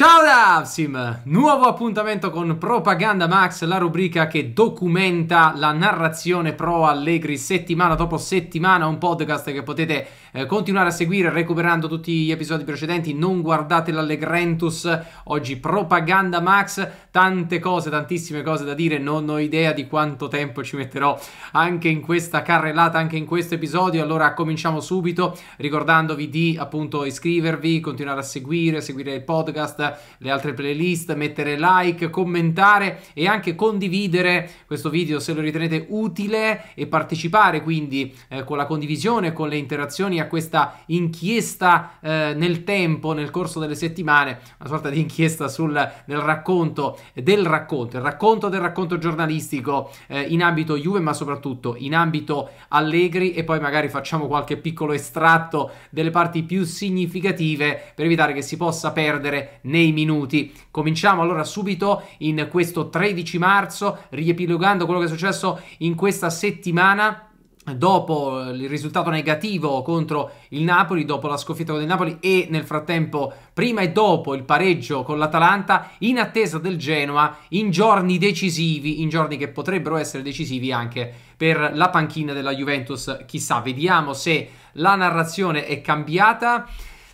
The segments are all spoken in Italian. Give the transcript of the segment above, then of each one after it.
Ciao da Avsim! Nuovo appuntamento con Propaganda Max, la rubrica che documenta la narrazione pro Allegri settimana dopo settimana, un podcast che potete eh, continuare a seguire recuperando tutti gli episodi precedenti, non guardate l'Allegrentus, oggi Propaganda Max, tante cose, tantissime cose da dire, non ho idea di quanto tempo ci metterò anche in questa carrellata, anche in questo episodio, allora cominciamo subito ricordandovi di appunto iscrivervi, continuare a seguire, seguire il podcast, le altre playlist, mettere like, commentare e anche condividere questo video se lo ritenete utile e partecipare quindi eh, con la condivisione, con le interazioni a questa inchiesta eh, nel tempo, nel corso delle settimane, una sorta di inchiesta sul nel racconto del racconto, il racconto del racconto giornalistico eh, in ambito Juve, ma soprattutto in ambito Allegri e poi magari facciamo qualche piccolo estratto delle parti più significative per evitare che si possa perdere nei minuti. Cominciamo allora subito in questo 13 marzo, riepilogando quello che è successo in questa settimana dopo il risultato negativo contro il Napoli, dopo la sconfitta con il Napoli e nel frattempo prima e dopo il pareggio con l'Atalanta, in attesa del Genoa in giorni decisivi, in giorni che potrebbero essere decisivi anche per la panchina della Juventus, chissà, vediamo se la narrazione è cambiata.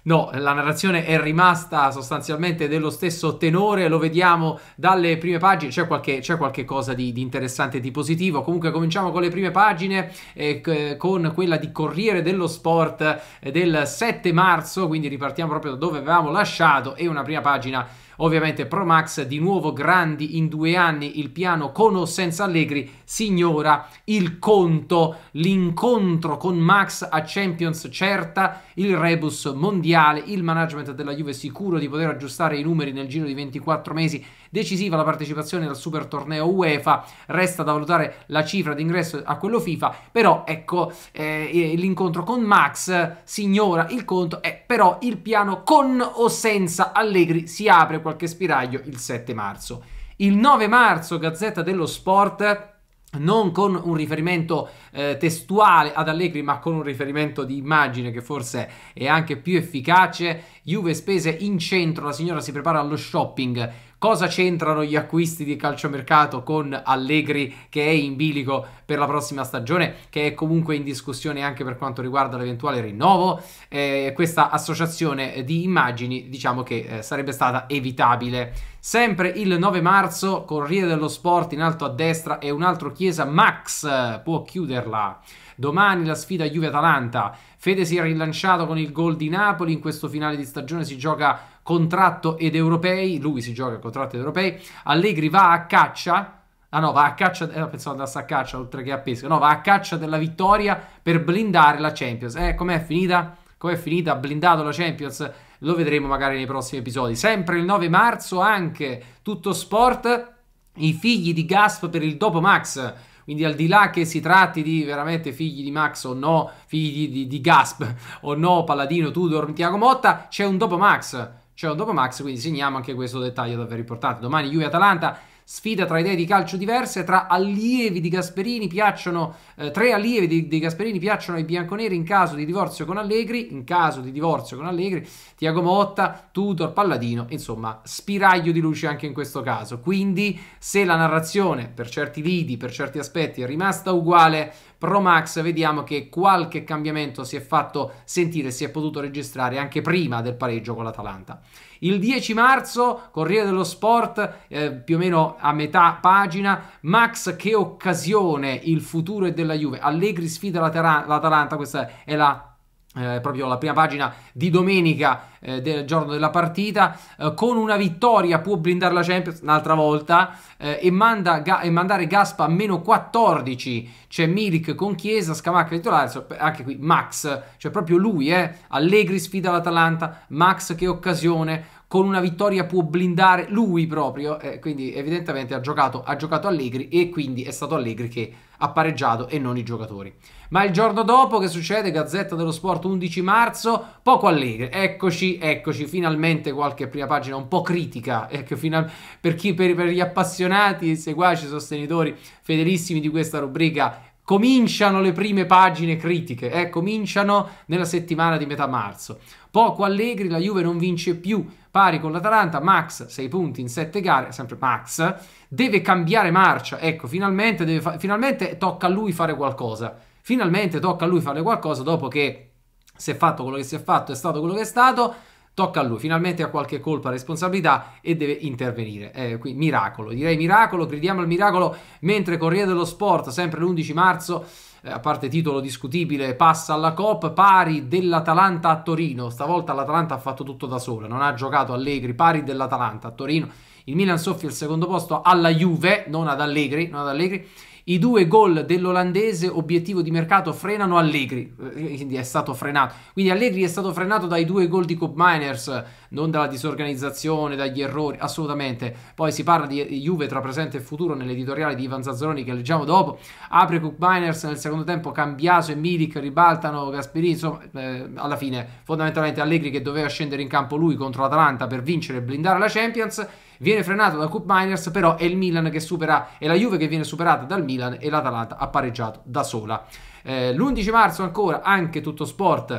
No, la narrazione è rimasta sostanzialmente dello stesso tenore, lo vediamo dalle prime pagine, c'è qualche, c'è qualche cosa di, di, interessante e di positivo. Comunque cominciamo con le prime pagine, eh, con quella di Corriere dello Sport eh, del 7 marzo, quindi ripartiamo proprio da dove avevamo lasciato e una prima pagina ovviamente Pro Max, di nuovo grandi in due anni il piano con o senza Allegri signora il conto, l'incontro con Max a Champions certa, il rebus mondiale, il management della Juve sicuro di poter aggiustare i numeri nel giro di 24 mesi, decisiva la partecipazione al super torneo UEFA, resta da valutare la cifra d'ingresso a quello FIFA, però ecco eh, l'incontro con Max, signora il conto, è però il piano con o senza Allegri si apre qualche spiraglio il 7 marzo. Il 9 marzo Gazzetta dello Sport non con un riferimento eh, testuale ad Allegri, ma con un riferimento di immagine che forse è anche più efficace. Juve spese in centro, la signora si prepara allo shopping Cosa c'entrano gli acquisti di calciomercato con Allegri che è in bilico per la prossima stagione, che è comunque in discussione anche per quanto riguarda l'eventuale rinnovo? Eh, questa associazione di immagini diciamo che eh, sarebbe stata evitabile. Sempre il 9 marzo, Corriere dello Sport in alto a destra e un altro Chiesa, Max eh, può chiuderla. Domani la sfida Juve-Atalanta. Fede si è rilanciato con il gol di Napoli, in questo finale di stagione si gioca contratto ed europei, lui si gioca contratto ed europei, Allegri va a caccia Ah no, va a caccia, eh, pensavo andasse a caccia oltre che a pesca. No, va a caccia della vittoria per blindare la Champions. Eh, com'è finita? Com'è finita? Ha blindato la Champions? Lo vedremo magari nei prossimi episodi. Sempre il 9 marzo anche tutto sport, i figli di Gasp per il dopo Max. Quindi al di là che si tratti di veramente figli di Max o no, figli di, di, di Gasp o no, Paladino, Tudor, Tiago Motta, c'è un dopo Max c'è un dopo Max, quindi segniamo anche questo dettaglio davvero importante. Domani Juve-Atalanta, sfida tra idee di calcio diverse, tra allievi di Gasperini piacciono, eh, tre allievi di, di, Gasperini piacciono ai bianconeri in caso di divorzio con Allegri, in caso di divorzio con Allegri, Tiago Motta, Tudor, Palladino, insomma spiraglio di luce anche in questo caso. Quindi se la narrazione per certi lidi, per certi aspetti è rimasta uguale, Pro Max vediamo che qualche cambiamento si è fatto sentire, si è potuto registrare anche prima del pareggio con l'Atalanta. Il 10 marzo, Corriere dello Sport, eh, più o meno a metà pagina, Max che occasione, il futuro è della Juve, Allegri sfida l'Atalanta, questa è la eh, proprio la prima pagina di domenica eh, del giorno della partita eh, con una vittoria può blindare la Champions un'altra volta eh, e, manda ga e, mandare Gaspa a meno 14 c'è Milik con Chiesa Scamacca titolare anche qui Max cioè proprio lui eh. Allegri sfida l'Atalanta Max che occasione con una vittoria può blindare lui proprio, eh, quindi evidentemente ha giocato, ha giocato Allegri e quindi è stato Allegri che ha pareggiato e non i giocatori. Ma il giorno dopo che succede? Gazzetta dello Sport 11 marzo, poco Allegri, eccoci, eccoci, finalmente qualche prima pagina un po' critica, ecco, eh, a, per, chi, per, per gli appassionati, seguaci, sostenitori fedelissimi di questa rubrica, cominciano le prime pagine critiche, eh, cominciano nella settimana di metà marzo. Poco Allegri, la Juve non vince più pari con l'Atalanta, Max 6 punti in 7 gare, sempre Max, deve cambiare marcia, ecco, finalmente, fa- finalmente tocca a lui fare qualcosa, finalmente tocca a lui fare qualcosa dopo che si è fatto quello che si è fatto, è stato quello che è stato, tocca a lui, finalmente ha qualche colpa, responsabilità e deve intervenire. Eh, qui, miracolo, direi miracolo, gridiamo al miracolo mentre Corriere dello Sport, sempre l'11 marzo, eh, a parte titolo discutibile, passa alla Cop pari dell'Atalanta a Torino. Stavolta l'Atalanta ha fatto tutto da sola, non ha giocato Allegri, pari dell'Atalanta a Torino. Il Milan soffia il secondo posto alla Juve, non ad Allegri, non ad Allegri. I due gol dell'olandese obiettivo di mercato frenano Allegri, eh, quindi è stato frenato. Quindi Allegri è stato frenato dai due gol di Cop Miners non dalla disorganizzazione, dagli errori, assolutamente. Poi si parla di Juve tra presente e futuro nell'editoriale di Ivan Zazzaroni che leggiamo dopo. Apre Cook Miners nel secondo tempo, Cambiaso e Milik ribaltano Gasperini, insomma, eh, alla fine fondamentalmente Allegri che doveva scendere in campo lui contro l'Atalanta per vincere e blindare la Champions viene frenato da Coop Miners, però è il Milan che supera, è la Juve che viene superata dal Milan e l'Atalanta ha pareggiato da sola. Eh, l'11 marzo ancora anche tutto sport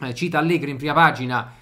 eh, cita Allegri in prima pagina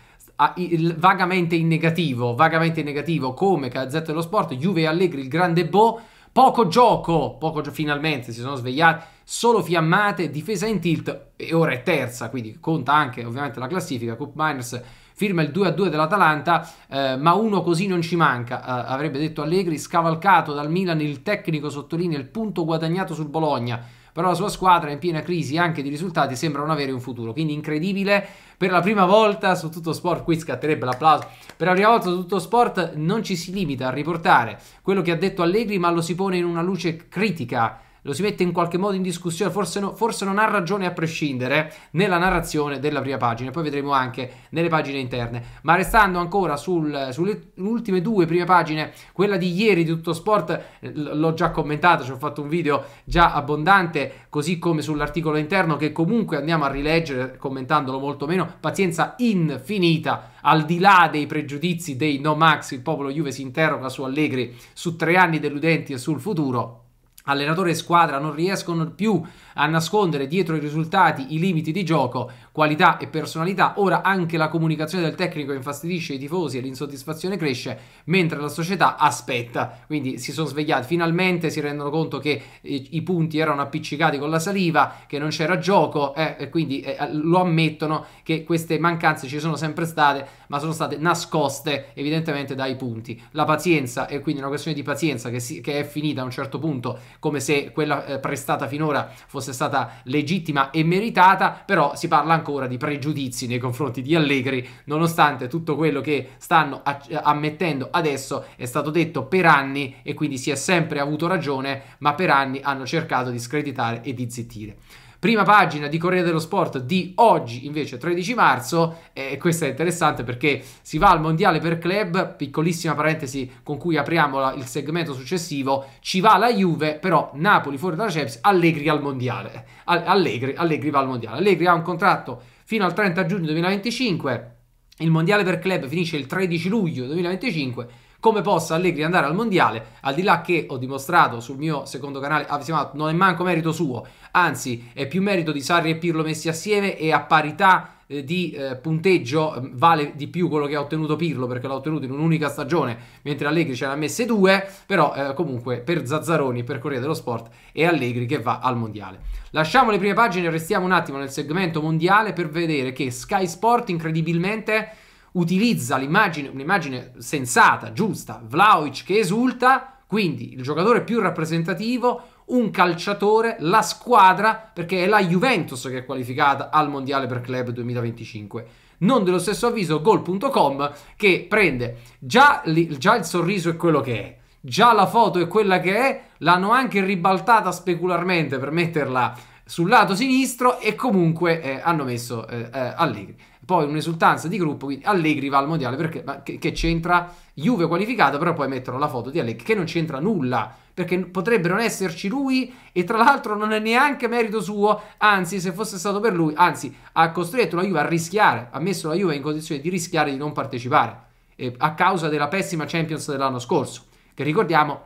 vagamente in negativo, vagamente in negativo come Calzetta dello Sport, Juve e Allegri, il grande Bo, poco gioco, poco gio- finalmente si sono svegliati, solo fiammate, difesa in tilt e ora è terza, quindi conta anche ovviamente la classifica, Coop Miners firma il 2-2 dell'Atalanta, eh, ma uno così non ci manca, eh, avrebbe detto Allegri, scavalcato dal Milan il tecnico sottolinea il punto guadagnato sul Bologna però la sua squadra in piena crisi anche di risultati sembra non avere un futuro, quindi incredibile, per la prima volta su tutto sport, qui scatterebbe l'applauso, per la prima volta su tutto sport non ci si limita a riportare quello che ha detto Allegri ma lo si pone in una luce critica lo si mette in qualche modo in discussione, forse, no, forse, non ha ragione a prescindere nella narrazione della prima pagina, poi vedremo anche nelle pagine interne. Ma restando ancora sul, sulle ultime due prime pagine, quella di ieri di tutto sport l'ho già commentato, ci ho fatto un video già abbondante, così come sull'articolo interno che comunque andiamo a rileggere commentandolo molto meno, pazienza infinita al di là dei pregiudizi dei no max, il popolo Juve si interroga su Allegri, su tre anni deludenti e sul futuro, allenatore e squadra non riescono più a nascondere dietro i risultati i limiti di gioco, qualità e personalità. Ora anche la comunicazione del tecnico infastidisce i tifosi e l'insoddisfazione cresce, mentre la società aspetta. Quindi si sono svegliati, finalmente si rendono conto che eh, i punti erano appiccicati con la saliva, che non c'era gioco, eh, quindi eh, eh, lo ammettono che queste mancanze ci sono sempre state, ma sono state nascoste evidentemente dai punti. La pazienza è quindi una questione di pazienza che, si, che è finita a un certo punto, come se quella eh, prestata finora fosse fosse stata legittima e meritata, però si parla ancora di pregiudizi nei confronti di Allegri, nonostante tutto quello che stanno eh, ammettendo adesso è stato detto per anni e quindi si è sempre avuto ragione, ma per anni hanno cercato di screditare e di zittire. Prima pagina di Corriere dello Sport di oggi, invece 13 marzo, e eh, questa è interessante perché si va al mondiale per club, piccolissima parentesi con cui apriamo la, il segmento successivo, ci va la Juve, però Napoli fuori dalla Champions, Allegri al mondiale. Allegri, Allegri va al mondiale. Allegri ha un contratto fino al 30 giugno 2025. Il mondiale per club finisce il 13 luglio 2025 come possa Allegri andare al mondiale, al di là che ho dimostrato sul mio secondo canale ah, non è manco merito suo, anzi è più merito di Sarri e Pirlo messi assieme e a parità eh, di eh, punteggio mm, vale di più quello che ha ottenuto Pirlo perché l'ha ottenuto in un'unica stagione mentre Allegri ce l'ha ha messe due però eh, comunque per Zazzaroni per Corriere dello Sport è Allegri che va al Mondiale lasciamo le prime pagine restiamo un attimo nel segmento mondiale per vedere che Sky Sport incredibilmente utilizza l'immagine, un'immagine sensata, giusta, Vlaovic che esulta, quindi il giocatore più rappresentativo, un calciatore, la squadra, perché è la Juventus che è qualificata al Mondiale per Club 2025 non dello stesso avviso gol.com che prende già, li, già, il sorriso è quello che è, già la foto è quella che è, l'hanno anche ribaltata specularmente per metterla sul lato sinistro e comunque eh, hanno messo eh, eh, Allegri poi un'esultanza di gruppo, quindi Allegri va al mondiale perché che, che, c'entra Juve qualificata, però poi mettono la foto di Allegri che non c'entra nulla, perché potrebbe non esserci lui e tra l'altro non è neanche merito suo, anzi se fosse stato per lui, anzi ha costretto la Juve a rischiare, ha messo la Juve in condizione di rischiare di non partecipare eh, a causa della pessima Champions dell'anno scorso, che ricordiamo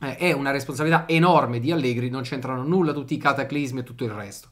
eh, è una responsabilità enorme di Allegri, non c'entrano nulla tutti i cataclismi e tutto il resto.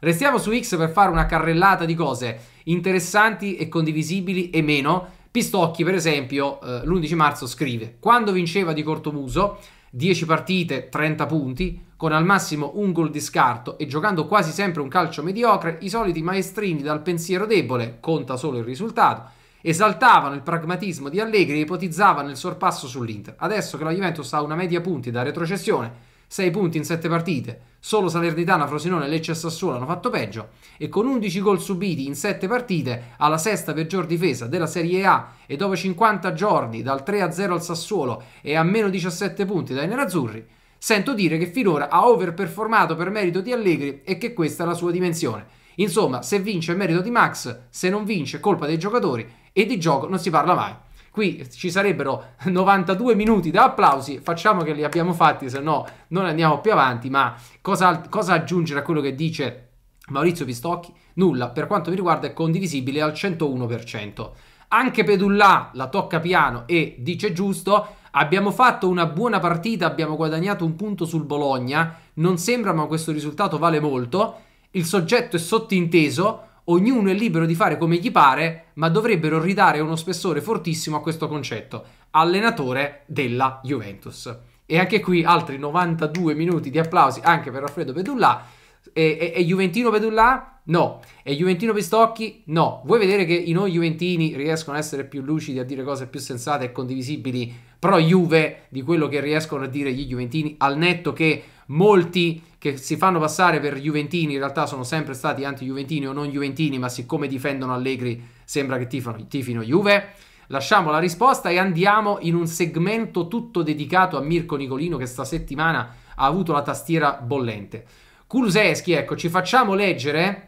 Restiamo su X per fare una carrellata di cose interessanti e condivisibili e meno. Pistocchi, per esempio, eh, l'11 marzo scrive: Quando vinceva di Cortomuso, 10 partite, 30 punti, con al massimo un gol di scarto e giocando quasi sempre un calcio mediocre, i soliti maestrini dal pensiero debole, conta solo il risultato, esaltavano il pragmatismo di Allegri e ipotizzavano il sorpasso sull'Inter. Adesso che la Juventus ha una media punti da retrocessione, 6 punti in 7 partite, solo Salernitana, Frosinone, Lecce e Sassuolo hanno fatto peggio e con 11 gol subiti in 7 partite, alla sesta peggior difesa della Serie A e dopo 50 giorni dal 3-0 al Sassuolo e a meno 17 punti dai nerazzurri, sento dire che finora ha overperformato per merito di Allegri e che questa è la sua dimensione. Insomma, se vince è merito di Max, se non vince è colpa dei giocatori e di gioco non si parla mai. Qui ci sarebbero 92 minuti da applausi, facciamo che li abbiamo fatti, se no non andiamo più avanti, ma cosa, cosa aggiungere a quello che dice Maurizio Pistocchi? Nulla, per quanto mi riguarda è condivisibile al 101%. Anche Pedullà la tocca piano e dice giusto, Abbiamo fatto una buona partita, abbiamo guadagnato un punto sul Bologna, non sembra ma questo risultato vale molto, il soggetto è sottinteso, ognuno è libero di fare come gli pare, ma dovrebbero ridare uno spessore fortissimo a questo concetto, allenatore della Juventus. E anche qui altri 92 minuti di applausi anche per Alfredo Pedullà. E, e, e Juventino Pedullà? No. E Juventino Pistocchi? No. Vuoi vedere che i noi Juventini riescono a essere più lucidi, a dire cose più sensate e condivisibili pro Juve di quello che riescono a dire gli Juventini, al netto che molti che si fanno passare per Juventini in realtà sono sempre stati anti-Juventini o non Juventini, ma siccome difendono Allegri sembra che tifano, tifino Juve. Lasciamo la risposta e andiamo in un segmento tutto dedicato a Mirko Nicolino che sta settimana ha avuto la tastiera bollente. Kuluseschi, ecco, ci facciamo leggere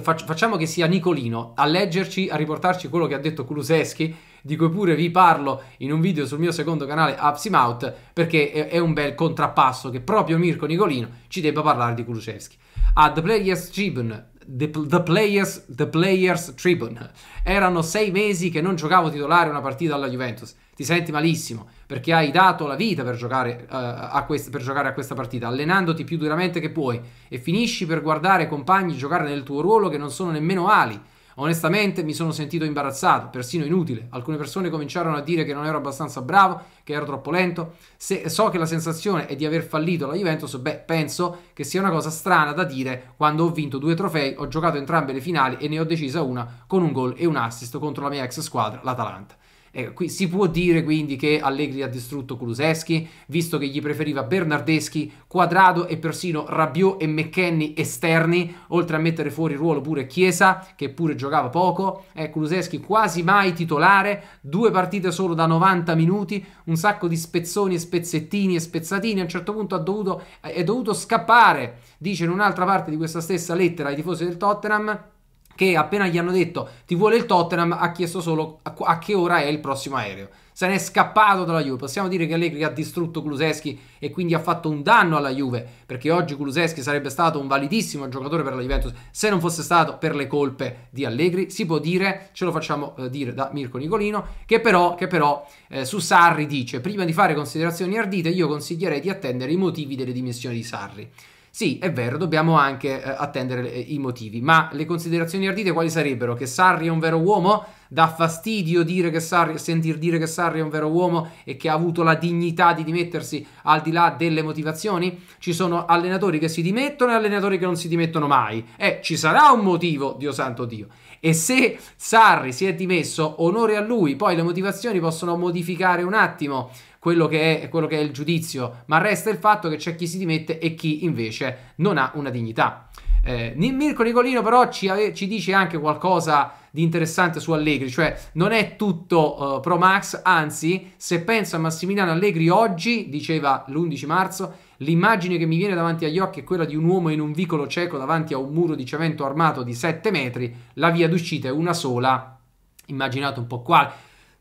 facciamo che sia Nicolino a leggerci, a riportarci quello che ha detto Kuluseschi, di cui pure vi parlo in un video sul mio secondo canale Upsimout, perché è un bel contrappasso che proprio Mirko Nicolino ci debba parlare di Kuluseschi. Ad Players Gibbon The, the, players, the Players Tribune. Erano sei mesi che non giocavo titolare una partita alla Juventus. Ti senti malissimo perché hai dato la vita per giocare, uh, a, quest- per giocare a questa partita, allenandoti più duramente che puoi e finisci per guardare compagni giocare nel tuo ruolo che non sono nemmeno ali Onestamente mi sono sentito imbarazzato, persino inutile. Alcune persone cominciarono a dire che non ero abbastanza bravo, che ero troppo lento. Se so che la sensazione è di aver fallito la Juventus, beh, penso che sia una cosa strana da dire quando ho vinto due trofei, ho giocato entrambe le finali e ne ho decisa una con un gol e un assist contro la mia ex squadra, l'Atalanta. Eh, qui, si può dire quindi che Allegri ha distrutto Kuluseschi, visto che gli preferiva Bernardeschi, Quadrado e persino Rabiot e McKenny esterni, oltre a mettere fuori ruolo pure Chiesa, che pure giocava poco. Eh, Kuluseschi quasi mai titolare, due partite solo da 90 minuti, un sacco di spezzoni e spezzettini e spezzatini. A un certo punto dovuto, è dovuto scappare, dice in un'altra parte di questa stessa lettera ai tifosi del Tottenham che appena gli hanno detto ti vuole il Tottenham ha chiesto solo a, a che ora è il prossimo aereo. Se n'è scappato dalla Juve. Possiamo dire che Allegri ha distrutto Kuleseski e quindi ha fatto un danno alla Juve, perché oggi Kuleseski sarebbe stato un validissimo giocatore per la Juventus se non fosse stato per le colpe di Allegri. Si può dire, ce lo facciamo eh, dire da Mirko Nicolino, che però, che però eh, su Sarri dice prima di fare considerazioni ardite io consiglierei di attendere i motivi delle dimissioni di Sarri. Sì, è vero, dobbiamo anche eh, attendere le, i motivi, ma le considerazioni ardite quali sarebbero? Che Sarri è un vero uomo? Dà fastidio dire che Sarri, sentir dire che Sarri è un vero uomo e che ha avuto la dignità di dimettersi al di là delle motivazioni? Ci sono allenatori che si dimettono e allenatori che non si dimettono mai. Eh, ci sarà un motivo, Dio santo Dio. E se Sarri si è dimesso, onore a lui, poi le motivazioni possono modificare un attimo quello che, è, quello che è il giudizio, ma resta il fatto che c'è chi si dimette e chi invece non ha una dignità. Eh, Mirko Nicolino però ci, ci, dice anche qualcosa di interessante su Allegri, cioè non è tutto uh, pro Max, anzi se penso a Massimiliano Allegri oggi, diceva l'11 marzo, l'immagine che mi viene davanti agli occhi è quella di un uomo in un vicolo cieco davanti a un muro di cemento armato di 7 metri, la via d'uscita è una sola, immaginate un po' quale,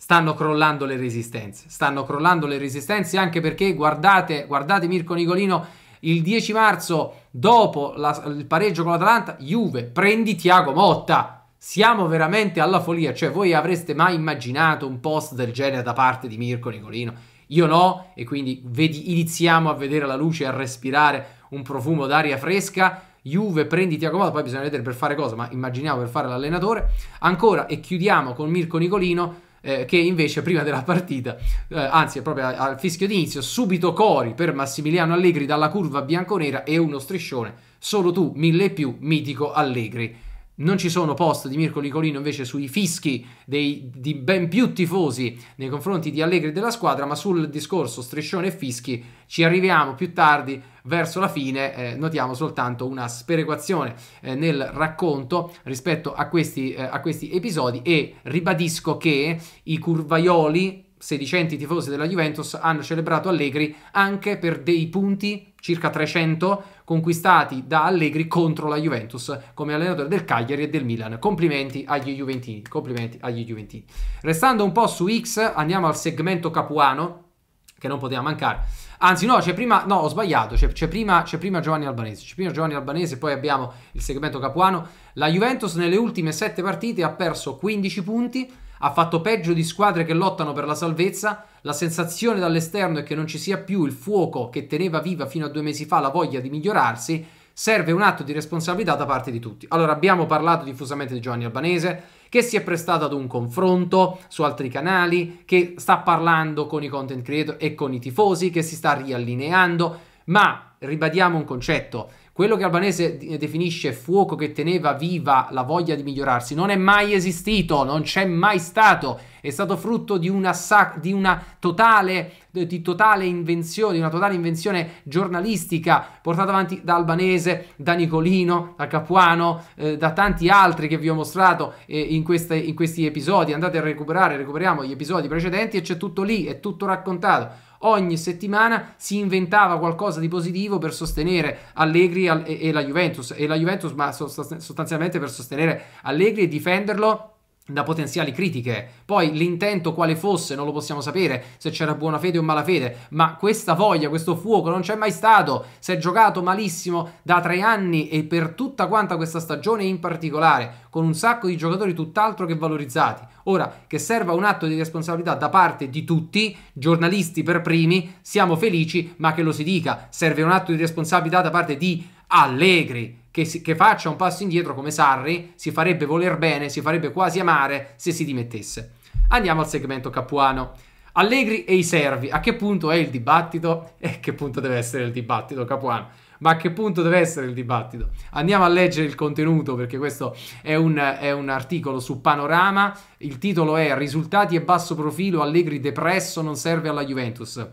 stanno crollando le resistenze. Stanno crollando le resistenze anche perché, guardate, guardate Mirko Nicolino, il 10 marzo, dopo la, il pareggio con l'Atalanta, Juve, prendi Tiago Motta. Siamo veramente alla follia, cioè voi avreste mai immaginato un post del genere da parte di Mirko Nicolino? Io no, e quindi vedi, iniziamo a vedere la luce, a respirare un profumo d'aria fresca. Juve, prendi Tiago Motta, poi bisogna vedere per fare cosa, ma immaginiamo per fare l'allenatore. Ancora, e chiudiamo con Mirko Nicolino, eh, che invece prima della partita, eh, anzi proprio al fischio d'inizio, subito cori per Massimiliano Allegri dalla curva bianconera e uno striscione, solo tu, mille più, mitico Allegri. Non ci sono post di Mirko Nicolino invece sui fischi dei, di ben più tifosi nei confronti di Allegri della squadra, ma sul discorso striscione e fischi ci arriviamo più tardi verso la fine. Eh, notiamo soltanto una sperequazione eh, nel racconto rispetto a questi, eh, a questi episodi e ribadisco che i curvaioli sedicenti tifosi della Juventus hanno celebrato Allegri anche per dei punti, circa 300, conquistati da Allegri contro la Juventus come allenatore del Cagliari e del Milan. Complimenti agli Juventini, complimenti agli Juventini. Restando un po' su X, andiamo al segmento capuano, che non poteva mancare. Anzi, no, c'è prima. No, ho sbagliato. C'è, c'è, prima, c'è prima, Giovanni Albanese. C'è prima Giovanni Albanese, poi abbiamo il segmento Capuano. La Juventus nelle ultime 7 partite ha perso 15 punti ha fatto peggio di squadre che lottano per la salvezza. La sensazione dall'esterno è che non ci sia più il fuoco che teneva viva fino a due mesi fa la voglia di migliorarsi. Serve un atto di responsabilità da parte di tutti. Allora, abbiamo parlato diffusamente di Giovanni Albanese, che si è prestato ad un confronto su altri canali, che sta parlando con i content creator e con i tifosi, che si sta riallineando. Ma ribadiamo un concetto quello che Albanese definisce fuoco che teneva viva la voglia di migliorarsi non è mai esistito, non c'è mai stato, è stato frutto di una, sac- di una totale di totale invenzione, di una totale invenzione giornalistica portata avanti da Albanese, da Nicolino, da Capuano, eh, da tanti altri che vi ho mostrato eh, in, queste, in questi episodi. Andate a recuperare, recuperiamo gli episodi precedenti e c'è tutto lì, è tutto raccontato ogni settimana si inventava qualcosa di positivo per sostenere Allegri e la Juventus, e la Juventus ma sostanzialmente per sostenere Allegri e difenderlo da potenziali critiche. Poi l'intento quale fosse non lo possiamo sapere, se c'era buona fede o malafede, ma questa voglia, questo fuoco non c'è mai stato, si è giocato malissimo da tre anni e per tutta quanta questa stagione in particolare, con un sacco di giocatori tutt'altro che valorizzati. Ora, che serva un atto di responsabilità da parte di tutti, giornalisti per primi, siamo felici, ma che lo si dica, serve un atto di responsabilità da parte di Allegri che, si, che faccia un passo indietro come Sarri, si farebbe voler bene, si farebbe quasi amare se si dimettesse. Andiamo al segmento Capuano. Allegri e i servi, a che punto è il dibattito? E eh, che punto deve essere il dibattito, Capuano? Ma a che punto deve essere il dibattito? Andiamo a leggere il contenuto perché questo è un, è un articolo su Panorama. Il titolo è Risultati e basso profilo, Allegri depresso non serve alla Juventus.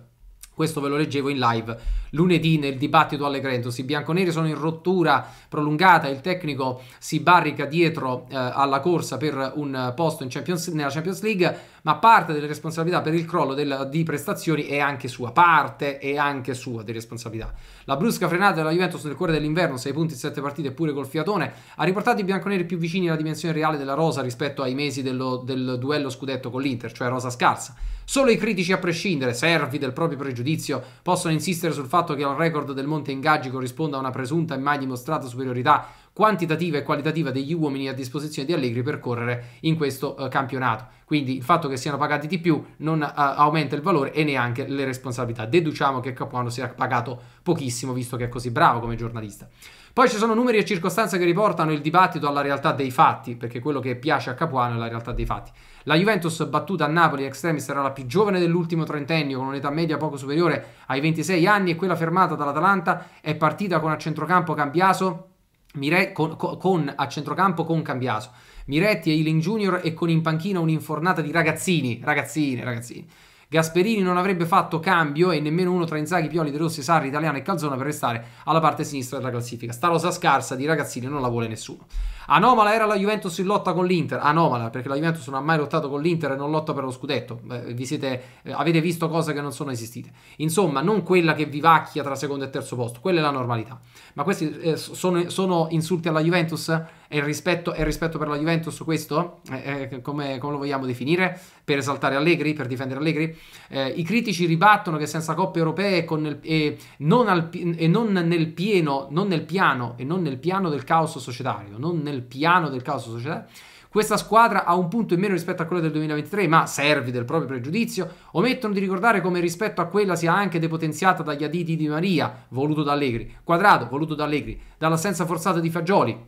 Questo ve lo leggevo in live lunedì nel dibattito alle Crentos. I bianconeri sono in rottura prolungata, il tecnico si barrica dietro eh, alla corsa per un posto Champions, nella Champions League, ma parte delle responsabilità per il crollo del, di prestazioni è anche sua, parte è anche sua di responsabilità. La brusca frenata della Juventus nel cuore dell'inverno, 6 punti in 7 partite pure col fiatone, ha riportato i bianconeri più vicini alla dimensione reale della rosa rispetto ai mesi dello, del duello scudetto con l'Inter, cioè rosa scarsa. Solo i critici a prescindere, servi del proprio pregiudizio, possono insistere sul fatto che al record del Monte Ingaggi corrisponda una presunta e mai dimostrata superiorità quantitativa e qualitativa degli uomini a disposizione di Allegri per correre in questo uh, campionato. Quindi il fatto che siano pagati di più non uh, aumenta il valore e neanche le responsabilità. Deduciamo che Capuano sia pagato pochissimo visto che è così bravo come giornalista. Poi ci sono numeri e circostanze che riportano il dibattito alla realtà dei fatti, perché quello che piace a Capuano è la realtà dei fatti. La Juventus battuta a Napoli extremis era la più giovane dell'ultimo trentennio, con un'età media poco superiore ai 26 anni, e quella fermata dall'Atalanta è partita con a centrocampo Cambiaso, Mire, con, con, a centrocampo con Cambiaso, Miretti e Ealing Junior e con in panchina un'infornata di ragazzini, ragazzine, ragazzini. Gasperini non avrebbe fatto cambio e nemmeno uno tra Inzaghi, Pioli, De Rossi, Sarri, Italiano e Calzona per restare alla parte sinistra della classifica. Sta rosa scarsa di ragazzini non la vuole nessuno. Anomala era la Juventus in lotta con l'Inter. Anomala, perché la Juventus non ha mai lottato con l'Inter e non lotta per lo scudetto. Beh, vi siete, eh, avete visto cose che non sono esistite. Insomma, non quella che vivacchia tra secondo e terzo posto, quella è la normalità. Ma questi eh, sono, sono, insulti alla Juventus? E il rispetto, rispetto per la Juventus questo? Eh, eh come, come, lo vogliamo definire? Per esaltare Allegri? Per difendere Allegri? Eh, I critici ribattono che senza coppe europee nel, e, non al, e non nel pieno, non nel piano, e non nel piano del caos societario, non nel del piano del caos società. Questa squadra ha un punto in meno rispetto a quella del 2023, ma servi del proprio pregiudizio, omettono di ricordare come rispetto a quella sia anche depotenziata dagli aditi di Maria, voluto da Allegri, Quadrado, voluto da Allegri, dall'assenza forzata di Fagioli,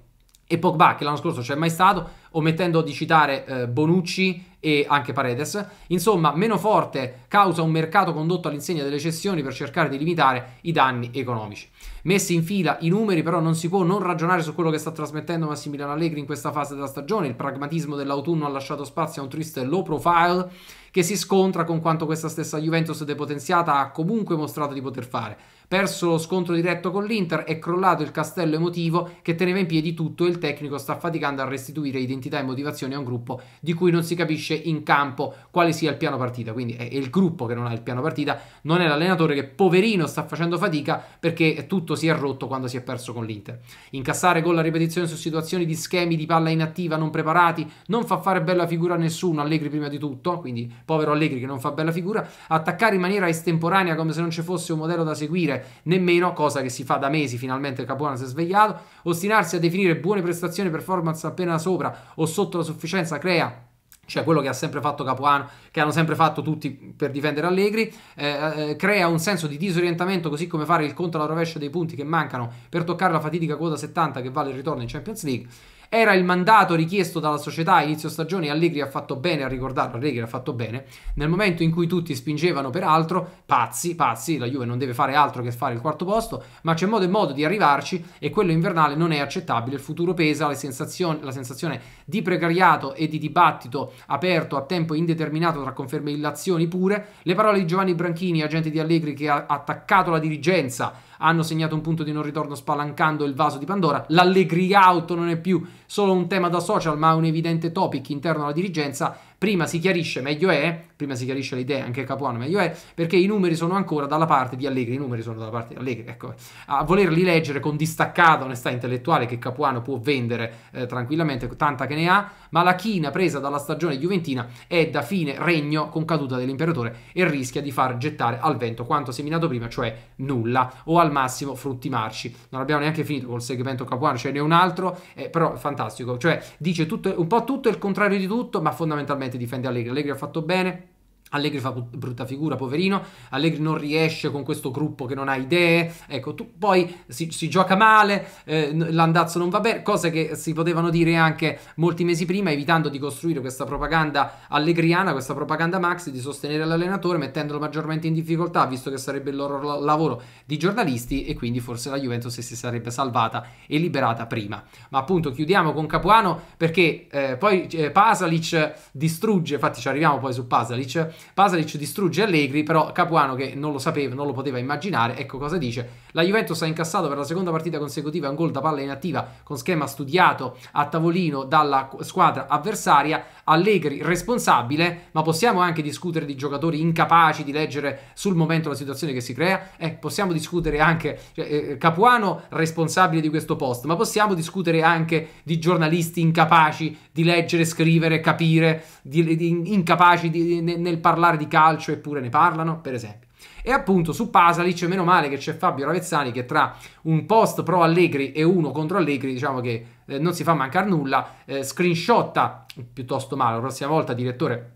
e Pogba che l'anno scorso c'è mai stato, omettendo di citare eh, Bonucci e anche Paredes. Insomma, meno forte causa un mercato condotto all'insegna delle cessioni per cercare di limitare i danni economici. Messi in fila i numeri, però non si può non ragionare su quello che sta trasmettendo Massimiliano Allegri in questa fase della stagione. Il pragmatismo dell'autunno ha lasciato spazio a un triste low profile che si scontra con quanto questa stessa Juventus depotenziata ha comunque mostrato di poter fare perso lo scontro diretto con l'Inter, è crollato il castello emotivo che teneva in piedi tutto e il tecnico sta faticando a restituire identità e motivazioni a un gruppo di cui non si capisce in campo quale sia il piano partita. Quindi è il gruppo che non ha il piano partita, non è l'allenatore che poverino sta facendo fatica perché tutto si è rotto quando si è perso con l'Inter. Incassare con la ripetizione su situazioni di schemi di palla inattiva non preparati, non fa fare bella figura a nessuno, Allegri prima di tutto, quindi povero Allegri che non fa bella figura, attaccare in maniera estemporanea come se non ci fosse un modello da seguire nemmeno, cosa che si fa da mesi, finalmente Capone si è svegliato, ostinarsi a definire buone prestazioni e performance appena sopra o sotto la sufficienza crea cioè quello che ha sempre fatto Capuano, che hanno sempre fatto tutti per difendere Allegri, eh, eh, eh crea un senso di disorientamento, così come fare il conto alla rovescia dei punti che mancano per toccare la fatidica quota 70 che vale il ritorno in Champions League. Era il mandato richiesto dalla società a inizio stagione. Allegri ha fatto bene a ricordarlo. Allegri ha fatto bene. Nel momento in cui tutti spingevano per altro, pazzi, pazzi, la Juve non deve fare altro che fare il quarto posto, ma c'è modo e modo di arrivarci e quello invernale non è accettabile. Il futuro pesa, la sensazione di precariato e di dibattito aperto a tempo indeterminato tra conferme e illazioni pure. Le parole di Giovanni Branchini, agente di Allegri, che ha attaccato la dirigenza hanno segnato un punto di non ritorno spalancando il vaso di Pandora. L'Allegri auto non è più solo un tema da social, ma un evidente topic interno alla dirigenza prima si chiarisce meglio è, prima si chiarisce le idee, anche Capuano meglio è, perché i numeri sono ancora dalla parte di Allegri, i numeri sono dalla parte di Allegri, ecco, a volerli leggere con distaccata onestà intellettuale che Capuano può vendere eh, tranquillamente, tanta che ne ha, ma la china presa dalla stagione juventina è da fine regno con caduta dell'imperatore e rischia di far gettare al vento quanto seminato prima, cioè nulla, o al massimo frutti marci. Non abbiamo neanche finito col segmento Capuano, ce n'è un altro, eh, però fantastico, cioè dice tutto, un po' tutto il contrario di tutto, ma fondamentalmente difende Allegri. Allegri ha fatto bene, Allegri fa brutta figura, poverino. Allegri non riesce con questo gruppo che non ha idee. Ecco, tu, poi si, si gioca male, eh, l'andazzo non va bene, cose che si potevano dire anche molti mesi prima, evitando di costruire questa propaganda allegriana, questa propaganda maxi di sostenere l'allenatore, mettendolo maggiormente in difficoltà, visto che sarebbe il loro lavoro di giornalisti e quindi forse la Juventus si sarebbe salvata e liberata prima. Ma appunto chiudiamo con Capuano perché eh, poi eh, Pasalic distrugge, infatti ci arriviamo poi su Pasalic Pasalic distrugge Allegri, però Capuano che non lo sapeva, non lo poteva immaginare, ecco cosa dice. La Juventus ha incassato per la seconda partita consecutiva un gol da palla inattiva con schema studiato a tavolino dalla squadra avversaria. Allegri responsabile, ma possiamo anche discutere di giocatori incapaci di leggere sul momento la situazione che si crea. Eh, possiamo discutere anche cioè, eh, Capuano responsabile di questo post, ma possiamo discutere anche di giornalisti incapaci di leggere, scrivere, capire, di, di, incapaci di, nel parlare di calcio eppure ne parlano, per esempio. E appunto su Pasalic, meno male che c'è Fabio Ravezzani che tra un post pro Allegri e uno contro Allegri, diciamo che eh, non si fa mancare nulla, eh, screenshotta piuttosto male, la prossima volta direttore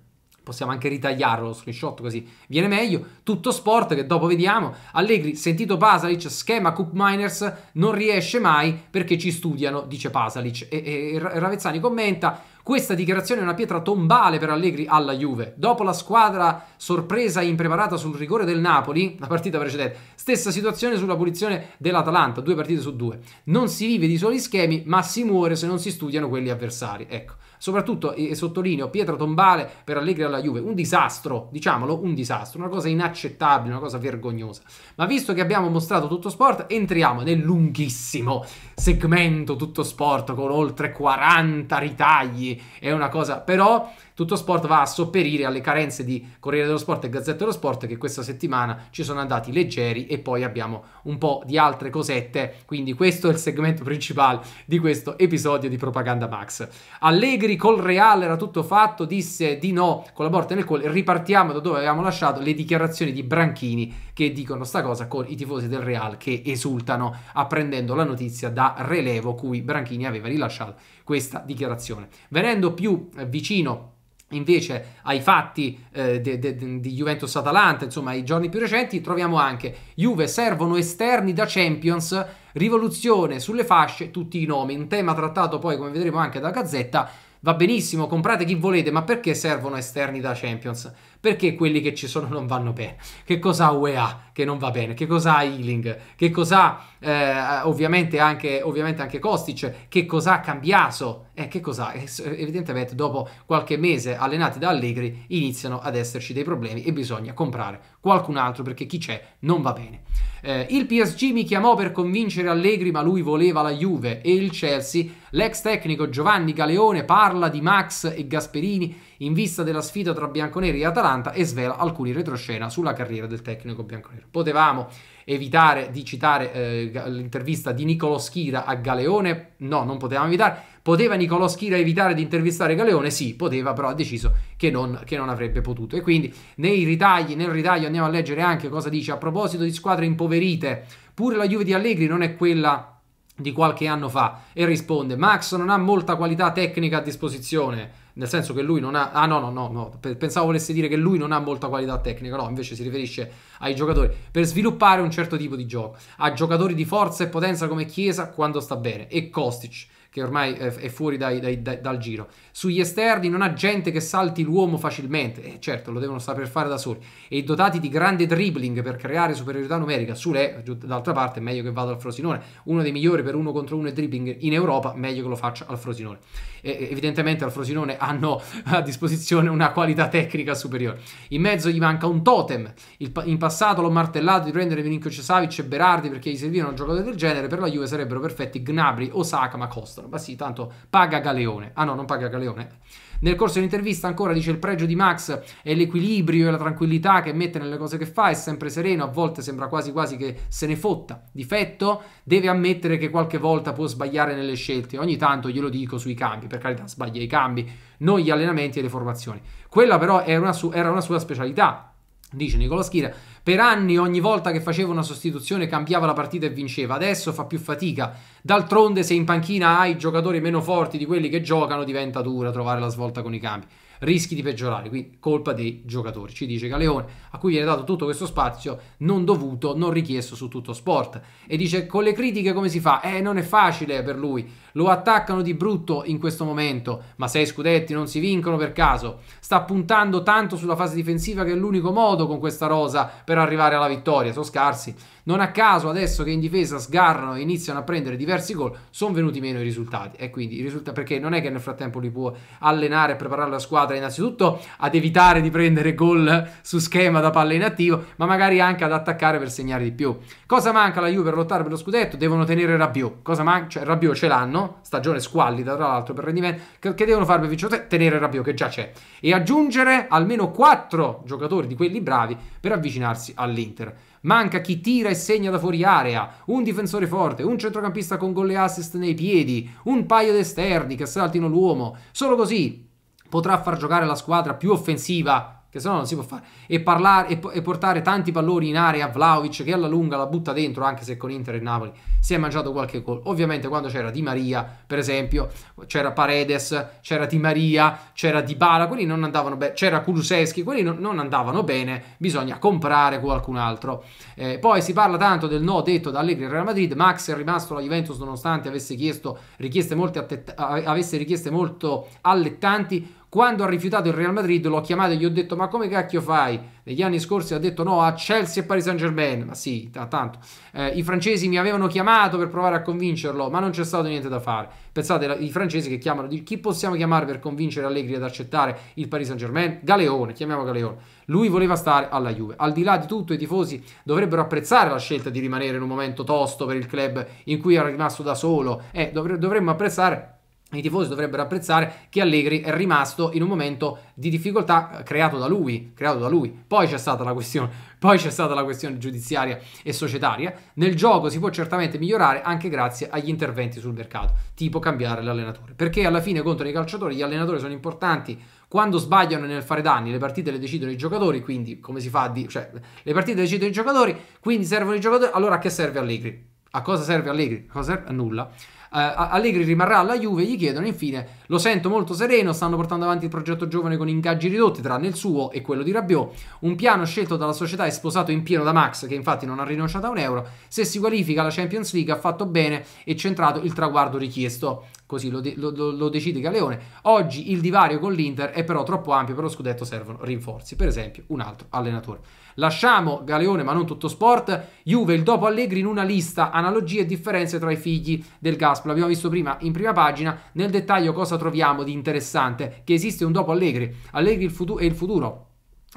possiamo anche ritagliarlo lo screenshot così viene meglio. Tutto sport che dopo vediamo. Allegri, sentito Pasalic, schema Cup Miners, non riesce mai perché ci studiano, dice Pasalic. E, e Ravezzani commenta, questa dichiarazione è una pietra tombale per Allegri alla Juve. Dopo la squadra sorpresa e impreparata sul rigore del Napoli, la partita precedente, stessa situazione sulla punizione dell'Atalanta, due partite su due. Non si vive di soli schemi, ma si muore se non si studiano quelli avversari. Ecco soprattutto, e sottolineo, pietra tombale per Allegri alla Juve, un disastro, diciamolo, un disastro, una cosa inaccettabile, una cosa vergognosa. Ma visto che abbiamo mostrato tutto sport, entriamo nel lunghissimo segmento tutto sport con oltre 40 ritagli, è una cosa, però tutto Sport va a sopperire alle carenze di Corriere dello Sport e Gazzetta dello Sport che questa settimana ci sono andati leggeri e poi abbiamo un po' di altre cosette, quindi questo è il segmento principale di questo episodio di Propaganda Max. Allegri col Real era tutto fatto, disse di no con la morte nel cuore, ripartiamo da dove avevamo lasciato le dichiarazioni di Branchini che dicono sta cosa con i tifosi del Real che esultano apprendendo la notizia da Relevo cui Branchini aveva rilasciato questa dichiarazione. Venendo più eh, vicino Invece ai fatti eh, di Juventus-Atalanta, insomma ai giorni più recenti, troviamo anche Juve servono esterni da Champions, rivoluzione sulle fasce, tutti i nomi, un tema trattato poi come vedremo anche da Gazzetta, va benissimo, comprate chi volete, ma perché servono esterni da Champions? Perché quelli che ci sono non vanno bene? Che cosa ha UEA che non va bene? Che cosa ha Healing? Che cosa ha eh, ovviamente, anche, ovviamente anche Kostic? Che cosa ha Cambiaso? Eh, che cosa? Evidentemente dopo qualche mese allenati da Allegri iniziano ad esserci dei problemi e bisogna comprare qualcun altro perché chi c'è non va bene. Eh, il PSG mi chiamò per convincere Allegri ma lui voleva la Juve e il Chelsea. L'ex tecnico Giovanni Galeone parla di Max e Gasperini in vista della sfida tra bianconeri e Atalanta e svela alcuni retroscena sulla carriera del tecnico bianconero. Potevamo evitare di citare eh, l'intervista di Nicolo Schira a Galeone? No, non potevamo evitare. Poteva Nicolo Schira evitare di intervistare Galeone? Sì, poteva, però ha deciso che non, che non avrebbe potuto. E quindi nei ritagli, nel ritaglio andiamo a leggere anche cosa dice a proposito di squadre impoverite. Pure la Juve di Allegri non è quella di qualche anno fa e risponde Max non ha molta qualità tecnica a disposizione nel senso che lui non ha... Ah no, no, no, no, pensavo volesse dire che lui non ha molta qualità tecnica, no, invece si riferisce ai giocatori, per sviluppare un certo tipo di gioco, a giocatori di forza e potenza come Chiesa quando sta bene, e Kostic, che ormai è fuori dai, dai, dai, dal giro sugli esterni non ha gente che salti l'uomo facilmente, eh, certo lo devono saper fare da soli, e dotati di grande dribbling per creare superiorità numerica, Sule d'altra parte meglio che vada al Frosinone, uno dei migliori per uno contro uno e dribbling in Europa, meglio che lo faccia al Frosinone. E, evidentemente al Frosinone hanno a disposizione una qualità tecnica superiore. In mezzo gli manca un totem, Il, in passato l'ho martellato di prendere Milinko Savic e Berardi perché gli servivano giocatori del genere, per la Juve sarebbero perfetti Gnabri, Osaka, ma costano. Ma sì, tanto paga Galeone. Ah no, non paga Galeone Napoleone. Nel corso dell'intervista ancora dice il pregio di Max è l'equilibrio e la tranquillità che mette nelle cose che fa, è sempre sereno, a volte sembra quasi quasi che se ne fotta. Difetto, deve ammettere che qualche volta può sbagliare nelle scelte, ogni tanto glielo dico sui cambi, per carità sbaglia i cambi, non gli allenamenti e le formazioni. Quella però era una, su- era una sua specialità, Dice Nicola Schira, per anni ogni volta che faceva una sostituzione cambiava la partita e vinceva, adesso fa più fatica. D'altronde se in panchina hai giocatori meno forti di quelli che giocano diventa dura trovare la svolta con i cambi. Rischi di peggiorare, quindi colpa dei giocatori, ci dice Galeone, a cui viene dato tutto questo spazio non dovuto, non richiesto su tutto sport. E dice con le critiche come si fa? Eh, non è facile per lui lo attaccano di brutto in questo momento, ma sei scudetti non si vincono per caso, sta puntando tanto sulla fase difensiva che è l'unico modo con questa rosa per arrivare alla vittoria, sono scarsi. Non a caso adesso che in difesa sgarrano e iniziano a prendere diversi gol, sono venuti meno i risultati e quindi risulta perché non è che nel frattempo li può allenare e preparare la squadra innanzitutto ad evitare di prendere gol su schema da palla inattivo, ma magari anche ad attaccare per segnare di più. Cosa manca la Juve per lottare per lo scudetto? Devono tenere Rabiot. Cosa manca? Cioè, Rabiot ce l'hanno, Stagione squallida, tra l'altro, per rendimento. Che, che devono fare per vincere? Tenere Rabiot, che già c'è. E aggiungere almeno 4 giocatori di quelli bravi per avvicinarsi all'Inter. Manca chi tira e segna da fuori area, un difensore forte, un centrocampista con gol e assist nei piedi, un paio d'esterni che saltino l'uomo. Solo così potrà far giocare la squadra più offensiva che se no non si può fare, e, parlare, e, e portare tanti palloni in area a Vlaovic che alla lunga la butta dentro, anche se con Inter e Napoli si è mangiato qualche gol. Ovviamente quando c'era Di Maria, per esempio, c'era Paredes, c'era Di Maria, c'era Di Bala, quelli non andavano bene, c'era Kuluseschi, quelli non, non, andavano bene, bisogna comprare qualcun altro. Eh, poi si parla tanto del no detto da Allegri al Real Madrid, Max è rimasto alla Juventus nonostante avesse, chiesto, richieste molte avesse richieste molto allettanti, quando ha rifiutato il Real Madrid l'ho chiamato e gli ho detto ma come cacchio fai? Negli anni scorsi ha detto no a Chelsea e Paris Saint Germain, ma sì, t- tanto. Eh, I francesi mi avevano chiamato per provare a convincerlo, ma non c'è stato niente da fare. Pensate, la, i francesi che chiamano, di, chi possiamo chiamare per convincere Allegri ad accettare il Paris Saint Germain? Galeone, chiamiamo Galeone. Lui voleva stare alla Juve. Al di là di tutto, i tifosi dovrebbero apprezzare la scelta di rimanere in un momento tosto per il club in cui era rimasto da solo. Eh, dovre- dovremmo apprezzare i tifosi dovrebbero apprezzare che Allegri è rimasto in un momento di difficoltà eh, creato da lui, creato da lui. Poi c'è stata la questione, poi c'è stata la questione giudiziaria e societaria. Nel gioco si può certamente migliorare anche grazie agli interventi sul mercato, tipo cambiare l'allenatore, perché alla fine contano i calciatori, gli allenatori sono importanti. Quando sbagliano nel fare danni, le partite le decidono i giocatori, quindi come si fa a dire, cioè le partite le decidono i giocatori, quindi servono i giocatori, allora a che serve Allegri? A cosa serve Allegri? A, cosa serve? a nulla. Eh, Allegri rimarrà alla Juve, gli chiedono infine lo sento molto sereno, stanno portando avanti il progetto giovane con ingaggi ridotti, tranne il suo e quello di Rabiot. Un piano scelto dalla società e sposato in pieno da Max, che infatti non ha rinunciato a un euro. Se si qualifica alla Champions League ha fatto bene e centrato il traguardo richiesto. Così lo, de- lo, lo decide Galeone. Oggi il divario con l'Inter è però troppo ampio, per lo scudetto servono rinforzi. Per esempio, un altro allenatore. Lasciamo Galeone, ma non tutto sport. Juve, il dopo Allegri in una lista, analogie e differenze tra i figli del Gasp. L'abbiamo visto prima in prima pagina. Nel dettaglio cosa troviamo di interessante? Che esiste un dopo Allegri. Allegri il futu- è il futuro.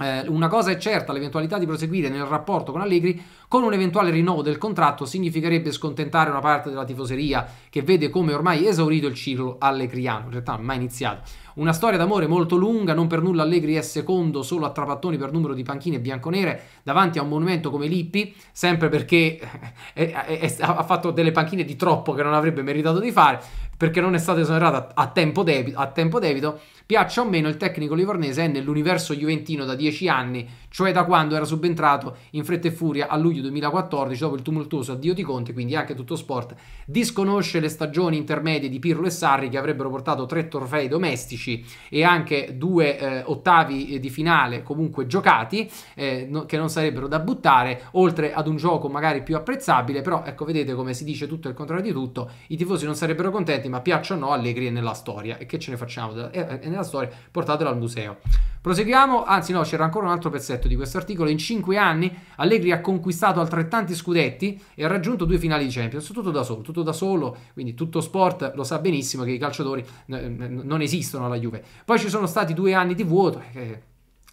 Eh, una cosa è certa, l'eventualità di proseguire nel rapporto con Allegri con un eventuale rinnovo del contratto significherebbe scontentare una parte della tifoseria che vede come ormai esaurito il ciclo Allegriano, in realtà mai iniziato. Una storia d'amore molto lunga, non per nulla Allegri è secondo solo a trapattoni per numero di panchine bianconere davanti a un monumento come Lippi, sempre perché è, è, è, ha fatto delle panchine di troppo che non avrebbe meritato di fare, perché non è stata esonerata a tempo debito, a tempo debito Piaccia o meno, il tecnico livornese è nell'universo juventino da dieci anni, cioè da quando era subentrato in fretta e furia a luglio 2014 dopo il tumultuoso addio di Conte, quindi anche tutto sport disconosce le stagioni intermedie di Pirlo e Sarri che avrebbero portato tre trofei domestici e anche due eh, ottavi eh, di finale comunque giocati eh, no, che non sarebbero da buttare, oltre ad un gioco magari più apprezzabile, però ecco vedete come si dice tutto il contrario di tutto, i tifosi non sarebbero contenti, ma piacciono o no Allegri è nella storia e che ce ne facciamo? È, è eh, eh, nella nella storia, portatela al museo. Proseguiamo, anzi no, c'era ancora un altro pezzetto di questo articolo. In cinque anni Allegri ha conquistato altrettanti scudetti e ha raggiunto due finali di Champions, tutto da solo, tutto da solo, quindi tutto sport lo sa benissimo che i calciatori non esistono alla Juve. Poi ci sono stati due anni di vuoto. Eh,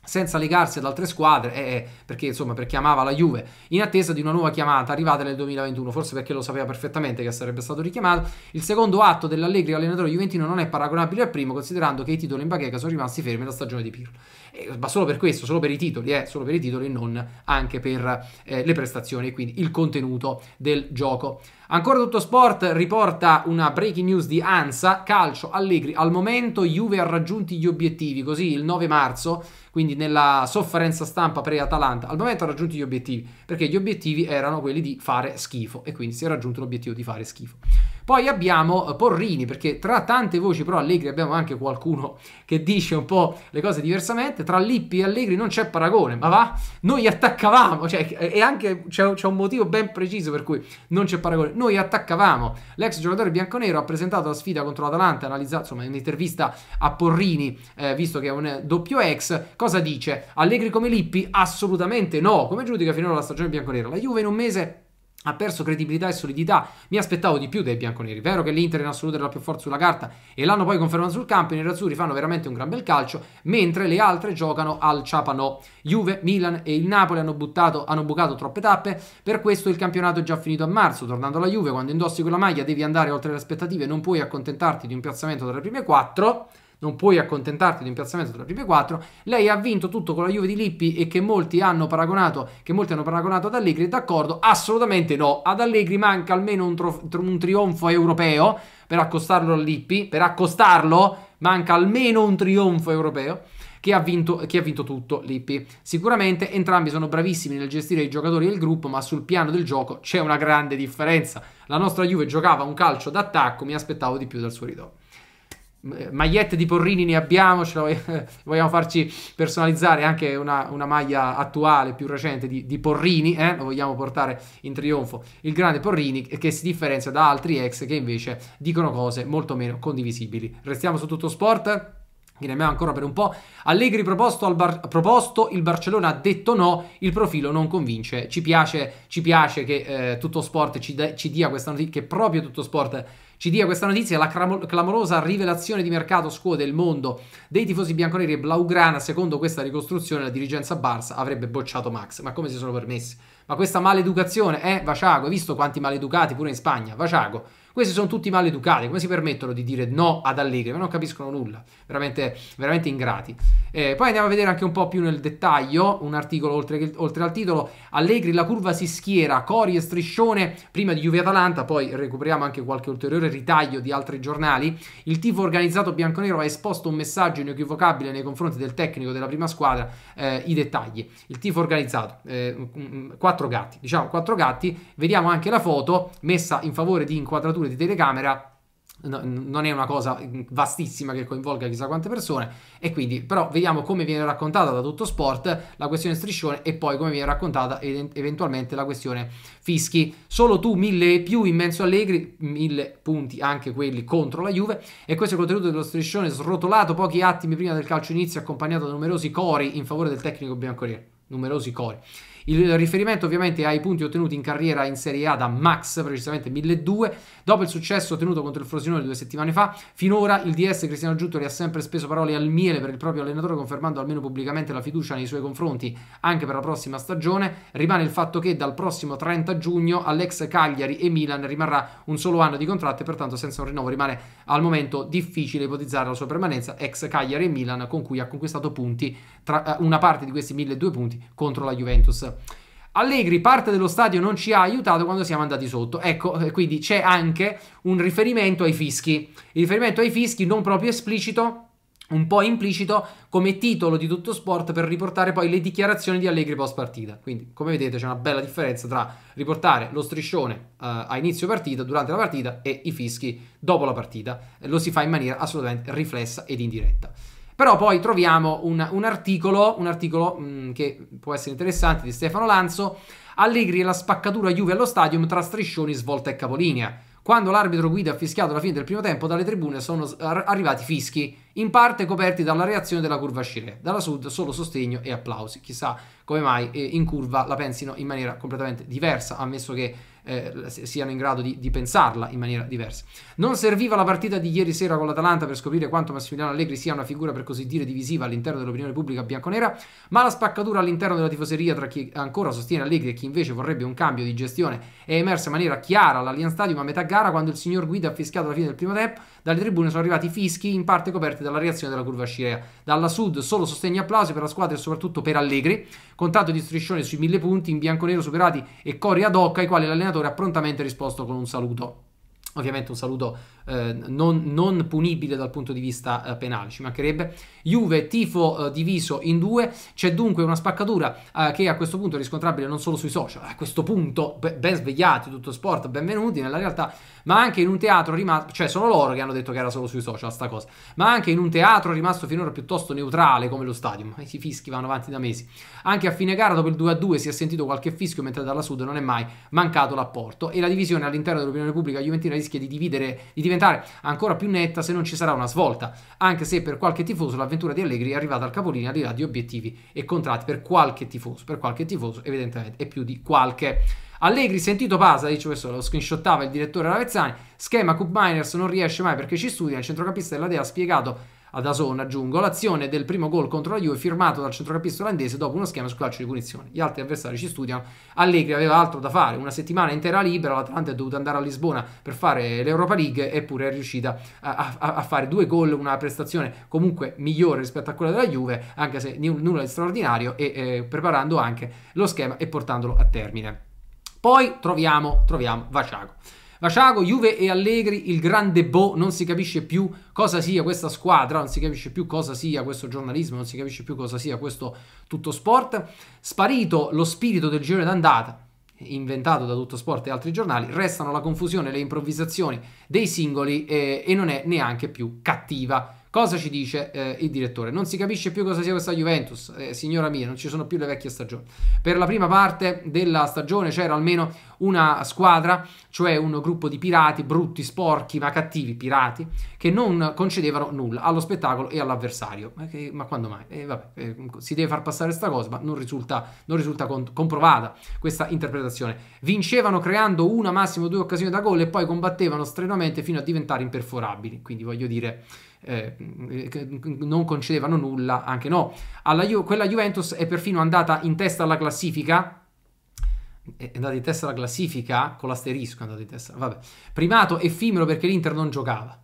senza legarsi ad altre squadre, eh, perché insomma perché amava la Juve, in attesa di una nuova chiamata arrivata nel 2021, forse perché lo sapeva perfettamente che sarebbe stato richiamato. Il secondo atto dell'Allegri allenatore juventino non è paragonabile al primo, considerando che i titoli in bacheca sono rimasti fermi la stagione di Pirlo. Eh, ma solo per questo, solo per i titoli, eh, solo per i titoli e non anche per eh, le prestazioni e quindi il contenuto del gioco. Ancora tutto sport riporta una breaking news di ANSA, calcio Allegri, al momento Juve ha raggiunto gli obiettivi, così il 9 marzo quindi nella sofferenza stampa pre-Atalanta, al momento ha raggiunto gli obiettivi, perché gli obiettivi erano quelli di fare schifo e quindi si è raggiunto l'obiettivo di fare schifo. Poi abbiamo eh, Porrini, perché tra tante voci pro Allegri abbiamo anche qualcuno che dice un po' le cose diversamente. Tra Lippi e Allegri non c'è paragone, ma va, noi attaccavamo, cioè, eh, e anche c'è, c'è un motivo ben preciso per cui non c'è paragone. Noi attaccavamo. L'ex giocatore bianconero ha presentato la sfida contro l'Atalanta, ha analizzato insomma un'intervista a Porrini, eh, visto che è un doppio ex. Cosa dice? Allegri come Lippi? Assolutamente no. Come giudica finora la stagione bianconera? La Juve in un mese ha perso credibilità e solidità. Mi aspettavo di più dai bianconeri. Vero che l'Inter in assoluto era la più forte sulla carta e l'hanno poi confermato sul campo. I nerazzurri fanno veramente un gran bel calcio, mentre le altre giocano al Ciapanò. Juve, Milan e il Napoli hanno, buttato, hanno bucato troppe tappe. Per questo il campionato è già finito a marzo. Tornando alla Juve, quando indossi quella maglia devi andare oltre le aspettative, non puoi accontentarti di un piazzamento tra le prime quattro non puoi accontentarti di un piazzamento tra le prime quattro. Lei ha vinto tutto con la Juve di Lippi e che molti hanno paragonato, molti hanno paragonato ad Allegri, d'accordo? Assolutamente no. Ad Allegri manca almeno un, trof- un trionfo europeo per accostarlo a Lippi, per accostarlo manca almeno un trionfo europeo. Che ha, vinto, che ha, vinto, tutto Lippi. Sicuramente entrambi sono bravissimi nel gestire i giocatori del gruppo, ma sul piano del gioco c'è una grande differenza. La nostra Juve giocava un calcio d'attacco, mi aspettavo di più dal suo ritorno. Eh, magliette di Porrini ne abbiamo, ce la vogliamo farci personalizzare anche una, una maglia attuale, più recente di, di Porrini, eh? lo vogliamo portare in trionfo. Il grande Porrini che si differenzia da altri ex che invece dicono cose molto meno condivisibili. Restiamo su tutto sport? che ne abbiamo ancora per un po'. Allegri proposto, Bar- proposto, il Barcellona ha detto no, il profilo non convince. Ci piace, ci piace che eh, tutto sport ci, de- ci, dia questa notizia, che proprio tutto sport ci dia questa notizia, la cram- clamorosa rivelazione di mercato scuote il mondo dei tifosi bianconeri e blaugrana, secondo questa ricostruzione la dirigenza Barça avrebbe bocciato Max. Ma come si sono permessi? Ma questa maleducazione, eh, Vaciago, hai visto quanti maleducati pure in Spagna? Vaciago questi sono tutti maleducati, come si permettono di dire no ad Allegri? Ma non capiscono nulla, veramente, veramente ingrati. Eh, poi andiamo a vedere anche un po' più nel dettaglio un articolo oltre, oltre al titolo. Allegri, la curva si schiera, Cori e striscione prima di Juve-Atalanta, poi recuperiamo anche qualche ulteriore ritaglio di altri giornali. Il tifo organizzato bianconero ha esposto un messaggio inequivocabile nei confronti del tecnico della prima squadra, eh, i dettagli. Il tifo organizzato, eh, quattro gatti, diciamo quattro gatti, vediamo anche la foto messa in favore di inquadrature di telecamera non è una cosa vastissima che coinvolga chissà quante persone e quindi però vediamo come viene raccontata da tutto sport la questione striscione e poi come viene raccontata ed, eventualmente la questione fischi solo tu mille e più immenso allegri mille punti anche quelli contro la Juve e questo è il contenuto dello striscione srotolato pochi attimi prima del calcio inizio accompagnato da numerosi cori in favore del tecnico bianco numerosi cori il riferimento ovviamente ai punti ottenuti in carriera in Serie A da Max, precisamente 1002, Dopo il successo ottenuto contro il Frosinone due settimane fa, finora il DS Cristiano Giuttoli ha sempre speso parole al miele per il proprio allenatore, confermando almeno pubblicamente la fiducia nei suoi confronti anche per la prossima stagione. Rimane il fatto che dal prossimo 30 giugno all'ex Cagliari e Milan rimarrà un solo anno di contratto e pertanto senza un rinnovo rimane al momento difficile ipotizzare la sua permanenza ex Cagliari e Milan con cui ha conquistato punti tra eh, una parte di questi 1200 punti contro la Juventus. Allegri, parte dello stadio non ci ha aiutato quando siamo andati sotto. Ecco, eh, quindi c'è anche un riferimento ai fischi. Il riferimento ai fischi non proprio esplicito, un po' implicito come titolo di tutto sport per riportare poi le dichiarazioni di Allegri post partita. Quindi, come vedete, c'è una bella differenza tra riportare lo striscione eh, a inizio partita, durante la partita e i fischi dopo la partita. Lo si fa in maniera assolutamente riflessa ed indiretta. Però poi troviamo un, un articolo, un articolo mh, mm, che può essere interessante, di Stefano Lanzo, Allegri e la spaccatura Juve allo stadium tra striscioni, svolta e capolinea. Quando l'arbitro guida ha fischiato la fine del primo tempo, dalle tribune sono arrivati fischi, in parte coperti dalla reazione della curva Scirè. Dalla sud solo sostegno e applausi. Chissà come mai eh, in curva la pensino in maniera completamente diversa, ammesso che eh, siano in grado di, di, pensarla in maniera diversa. Non serviva la partita di ieri sera con l'Atalanta per scoprire quanto Massimiliano Allegri sia una figura per così dire divisiva all'interno dell'opinione pubblica bianconera, ma la spaccatura all'interno della tifoseria tra chi ancora sostiene Allegri e chi invece vorrebbe un cambio di gestione è emersa in maniera chiara all'Allianz Stadium a metà gara quando il signor Guida ha fischiato la fine del primo tempo, dalle tribune sono arrivati fischi in parte coperti dalla reazione della curva scirea. Dalla sud solo sostegni e applausi per la squadra e soprattutto per Allegri, contatto di striscione sui mille punti in bianconero superati e cori ad hoc ai quali l'allenatore ascoltatore ha prontamente risposto con un saluto. Ovviamente un saluto eh, non, non, punibile dal punto di vista eh, penale, ci mancherebbe. Juve, tifo eh, diviso in due, c'è dunque una spaccatura eh, che a questo punto è riscontrabile non solo sui social, a questo punto ben svegliati, tutto sport, benvenuti nella realtà, ma anche in un teatro rimasto, cioè sono loro che hanno detto che era solo sui social sta cosa, ma anche in un teatro rimasto finora piuttosto neutrale come lo stadium, i fischi vanno avanti da mesi. Anche a fine gara dopo il 2-2 si è sentito qualche fischio mentre dalla sud non è mai mancato l'apporto e la divisione all'interno dell'opinione pubblica juventina rischia di dividere, di diventare diventare ancora più netta se non ci sarà una svolta, anche se per qualche tifoso l'avventura di Allegri è arrivata al capolinea di là di obiettivi e contratti per qualche tifoso, per qualche tifoso evidentemente è più di qualche. Allegri sentito Pasalic, questo lo screenshottava il direttore Ravezzani, schema Cup Miners non riesce mai perché ci studia, il centrocampista della Dea ha spiegato ad Ason, aggiungo, l'azione del primo gol contro la Juve firmato dal centrocampista olandese dopo uno schema sul calcio di punizione. Gli altri avversari ci studiano. Allegri aveva altro da fare, una settimana intera libera, l'Atalanta è dovuta andare a Lisbona per fare l'Europa League eppure è riuscita a, a, a fare due gol, una prestazione comunque migliore rispetto a quella della Juve, anche se nulla di straordinario, e eh, preparando anche lo schema e portandolo a termine. Poi troviamo, troviamo Vaciago. Vaciago, Juve e Allegri, il grande Bo, non si capisce più cosa sia questa squadra, non si capisce più cosa sia questo giornalismo, non si capisce più cosa sia questo tutto sport. Sparito lo spirito del girone d'andata, inventato da tutto sport e altri giornali, restano la confusione, le improvvisazioni dei singoli eh, e non è neanche più cattiva. Cosa ci dice eh, il direttore? Non si capisce più cosa sia questa Juventus, eh, signora mia, non ci sono più le vecchie stagioni. Per la prima parte della stagione c'era almeno una squadra, cioè un gruppo di pirati brutti, sporchi, ma cattivi pirati, che non concedevano nulla allo spettacolo e all'avversario. Ma, che, ma quando mai? Eh, vabbè, eh, si deve far passare questa cosa, ma non risulta, non risulta con, comprovata questa interpretazione. Vincevano creando una, massimo due occasioni da gol e poi combattevano strenuamente fino a diventare imperforabili. Quindi voglio dire eh, non concedevano nulla, anche no. Ju- quella Juventus è perfino andata in testa alla classifica è andata in testa alla classifica con l'asterisco, è andata in testa, vabbè, primato effimero perché l'Inter non giocava,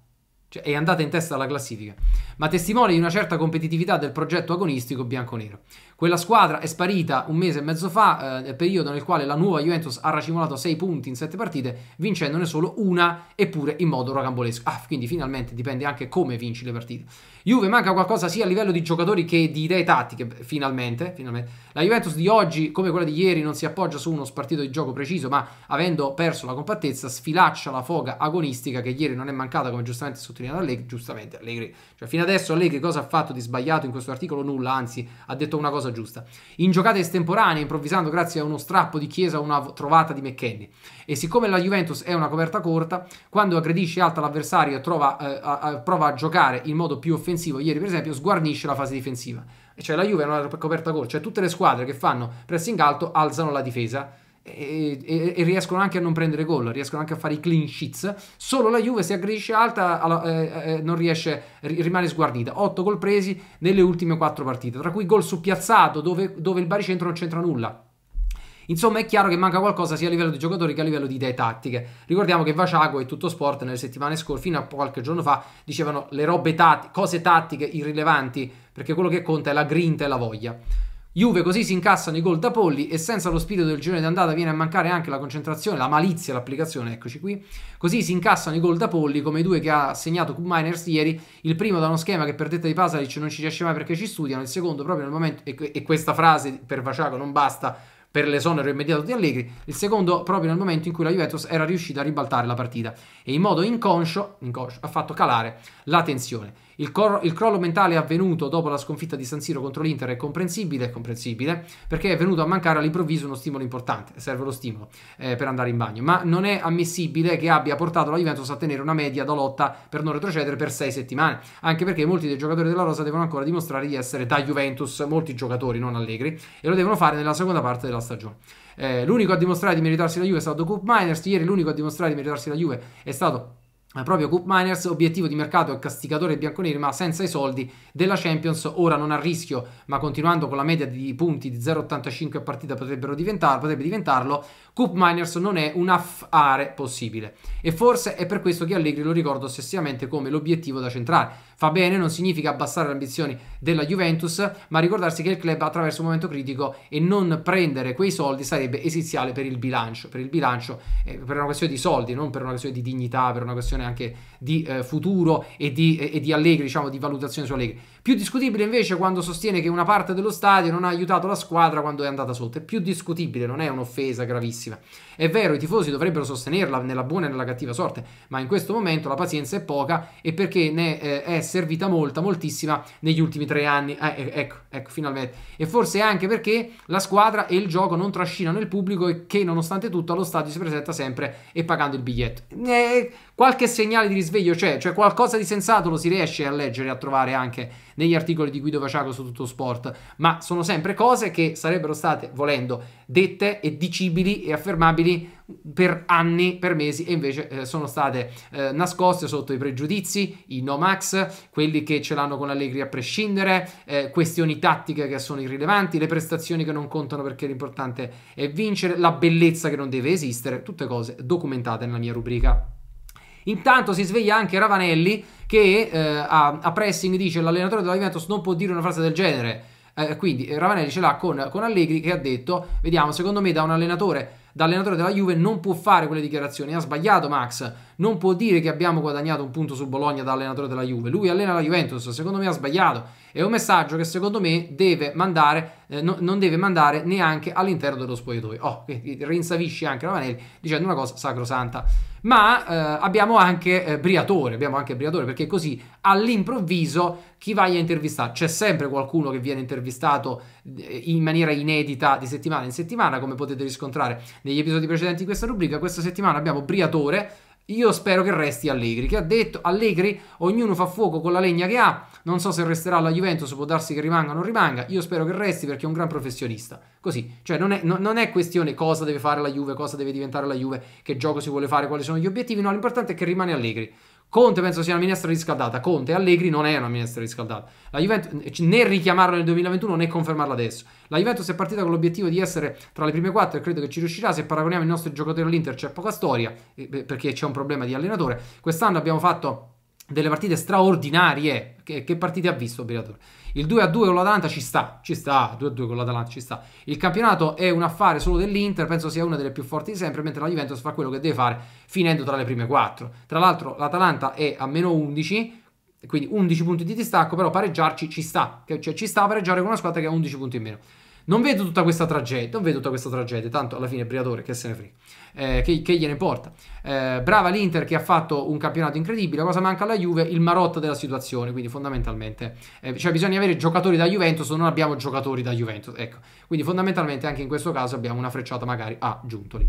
cioè è andata in testa alla classifica, ma testimone di una certa competitività del progetto agonistico bianco-nero. Quella squadra è sparita un mese e mezzo fa, eh, periodo nel quale la nuova Juventus ha racimolato 6 punti in 7 partite, vincendone solo una, eppure in modo rocambolesco. Ah, quindi finalmente dipende anche come vinci le partite. Juve manca qualcosa sia a livello di giocatori che di idee tattiche, finalmente, finalmente. La Juventus di oggi, come quella di ieri, non si appoggia su uno spartito di gioco preciso, ma avendo perso la compattezza, sfilaccia la foga agonistica che ieri non è mancata, come giustamente sottolineato Allegri, giustamente Allegri. Cioè, fino adesso Allegri cosa ha fatto di sbagliato in questo articolo? Nulla, anzi, ha detto una cosa giusta. In giocate estemporanee, improvvisando grazie a uno strappo di Chiesa o una trovata di McKennie. E siccome la Juventus è una coperta corta, quando aggredisce alta l'avversario e trova, eh, a, a, prova a giocare in modo più offensivo, ieri per esempio, sguarnisce la fase difensiva. Cioè la Juve è una coperta corta, cioè tutte le squadre che fanno pressing alto alzano la difesa e, e, e, riescono anche a non prendere gol, riescono anche a fare i clean sheets. Solo la Juve si aggredisce alta, alla, eh, eh, eh non riesce, rimane sguardita. 8 gol presi nelle ultime 4 partite, tra cui gol su piazzato dove, dove il baricentro non c'entra nulla. Insomma, è chiaro che manca qualcosa sia a livello di giocatori che a livello di idee tattiche. Ricordiamo che Vaciago e tutto sport nelle settimane scorse, fino a qualche giorno fa, dicevano le robe tattiche, cose tattiche irrilevanti, perché quello che conta è la grinta e la voglia. Juve così si incassano i gol da polli e senza lo spirito del girone d'andata viene a mancare anche la concentrazione, la malizia, l'applicazione, eccoci qui. Così si incassano i gol da polli come i due che ha segnato Miners ieri, il primo da uno schema che per detta di Pasalic non ci riesce mai perché ci studiano, il secondo proprio nel momento, e, e questa frase per Vaciaco non basta per l'esonero immediato di Allegri, il secondo proprio nel momento in cui la Juventus era riuscita a ribaltare la partita e in modo inconscio, inconscio ha fatto calare la tensione. Il, cor- il, crollo mentale avvenuto dopo la sconfitta di San Siro contro l'Inter è comprensibile, è comprensibile, perché è venuto a mancare all'improvviso uno stimolo importante, serve lo stimolo eh, per andare in bagno, ma non è ammissibile che abbia portato la Juventus a tenere una media da lotta per non retrocedere per sei settimane, anche perché molti dei giocatori della Rosa devono ancora dimostrare di essere da Juventus, molti giocatori non allegri, e lo devono fare nella seconda parte della stagione. Eh, l'unico a dimostrare di meritarsi la Juve è stato Coop Miners, ieri l'unico a dimostrare di meritarsi la Juve è stato proprio Coop Miners, obiettivo di mercato è castigatore casticatore bianconeri ma senza i soldi della Champions, ora non a rischio ma continuando con la media di punti di 0,85 a partita diventar potrebbe diventarlo, Coop Miners non è un affare possibile e forse è per questo che Allegri lo ricorda ossessivamente come l'obiettivo da centrare, Fa bene, non significa abbassare le ambizioni della Juventus, ma ricordarsi che il club attraverso un momento critico e non prendere quei soldi sarebbe esiziale per il bilancio, per il bilancio, eh, per una questione di soldi, non per una questione di dignità, per una questione anche di eh, futuro e di, eh, e di Allegri, diciamo di valutazione su Allegri. Più discutibile invece quando sostiene che una parte dello stadio non ha aiutato la squadra quando è andata sotto. È più discutibile, non è un'offesa gravissima. È vero, i tifosi dovrebbero sostenerla nella buona e nella cattiva sorte, ma in questo momento la pazienza è poca e perché ne eh, è servita molta, moltissima negli ultimi tre anni. Eh, ecco, ecco, finalmente. E forse anche perché la squadra e il gioco non trascinano il pubblico e che nonostante tutto allo stadio si presenta sempre e pagando il biglietto. Eh, qualche segnale di risveglio c'è, cioè qualcosa di sensato lo si riesce a leggere, e a trovare anche negli articoli di Guido Vaciago su tutto sport, ma sono sempre cose che sarebbero state, volendo, dette e dicibili e affermabili per anni, per mesi, e invece eh, sono state eh, nascoste sotto i pregiudizi, i no max, quelli che ce l'hanno con Allegri a prescindere, eh, questioni tattiche che sono irrilevanti, le prestazioni che non contano perché l'importante è vincere, la bellezza che non deve esistere, tutte cose documentate nella mia rubrica. Intanto si sveglia anche Ravanelli che eh, a, a, pressing dice l'allenatore della Juventus non può dire una frase del genere. Eh, quindi Ravanelli ce l'ha con, con, Allegri che ha detto, vediamo, secondo me da un allenatore, da allenatore della Juve non può fare quelle dichiarazioni, ha sbagliato Max, non può dire che abbiamo guadagnato un punto su Bologna da allenatore della Juve, lui allena la Juventus, secondo me ha sbagliato, è un messaggio che secondo me deve mandare, eh, no, non deve mandare neanche all'interno dello spogliatoio. Oh, rinsavisce anche Ravanelli dicendo una cosa sacrosanta ma eh, abbiamo anche eh, Briatore, abbiamo anche Briatore perché così all'improvviso chi vai a intervistare? C'è sempre qualcuno che viene intervistato eh, in maniera inedita di settimana in settimana, come potete riscontrare negli episodi precedenti di questa rubrica. Questa settimana abbiamo Briatore, io spero che resti Allegri, che ha detto Allegri ognuno fa fuoco con la legna che ha, non so se resterà la Juventus, può darsi che rimanga o non rimanga, io spero che resti perché è un gran professionista. Così, cioè non è, no, non è, questione cosa deve fare la Juve, cosa deve diventare la Juve, che gioco si vuole fare, quali sono gli obiettivi, no, l'importante è che rimane Allegri. Conte penso sia una minestra riscaldata. Conte Allegri non è una minestra riscaldata. La Juventus, eh, né richiamarla nel 2021 né confermarla adesso. La Juventus è partita con l'obiettivo di essere tra le prime quattro e credo che ci riuscirà. Se paragoniamo i nostri giocatori all'Inter c'è poca storia eh, perché c'è un problema di allenatore. Quest'anno abbiamo fatto delle partite straordinarie. Che, che partite ha visto, Operatore? Il 2-2 a con l'Atalanta ci sta, ci sta, 2-2 a con l'Atalanta ci sta. Il campionato è un affare solo dell'Inter, penso sia una delle più forti di sempre, mentre la Juventus fa quello che deve fare finendo tra le prime 4. Tra l'altro l'Atalanta è a meno 11, quindi 11 punti di distacco, però pareggiarci ci sta, cioè ci sta pareggiare con una squadra che ha 11 punti in meno. Non vedo tutta questa tragedia, non vedo tutta questa tragedia, tanto alla fine è Briatore che se ne frega eh, che, che, gliene porta. Eh, brava l'Inter che ha fatto un campionato incredibile, cosa manca alla Juve? Il marotta della situazione, quindi fondamentalmente, eh, cioè bisogna avere giocatori da Juventus o non abbiamo giocatori da Juventus, ecco, quindi fondamentalmente anche in questo caso abbiamo una frecciata magari a Giuntoli.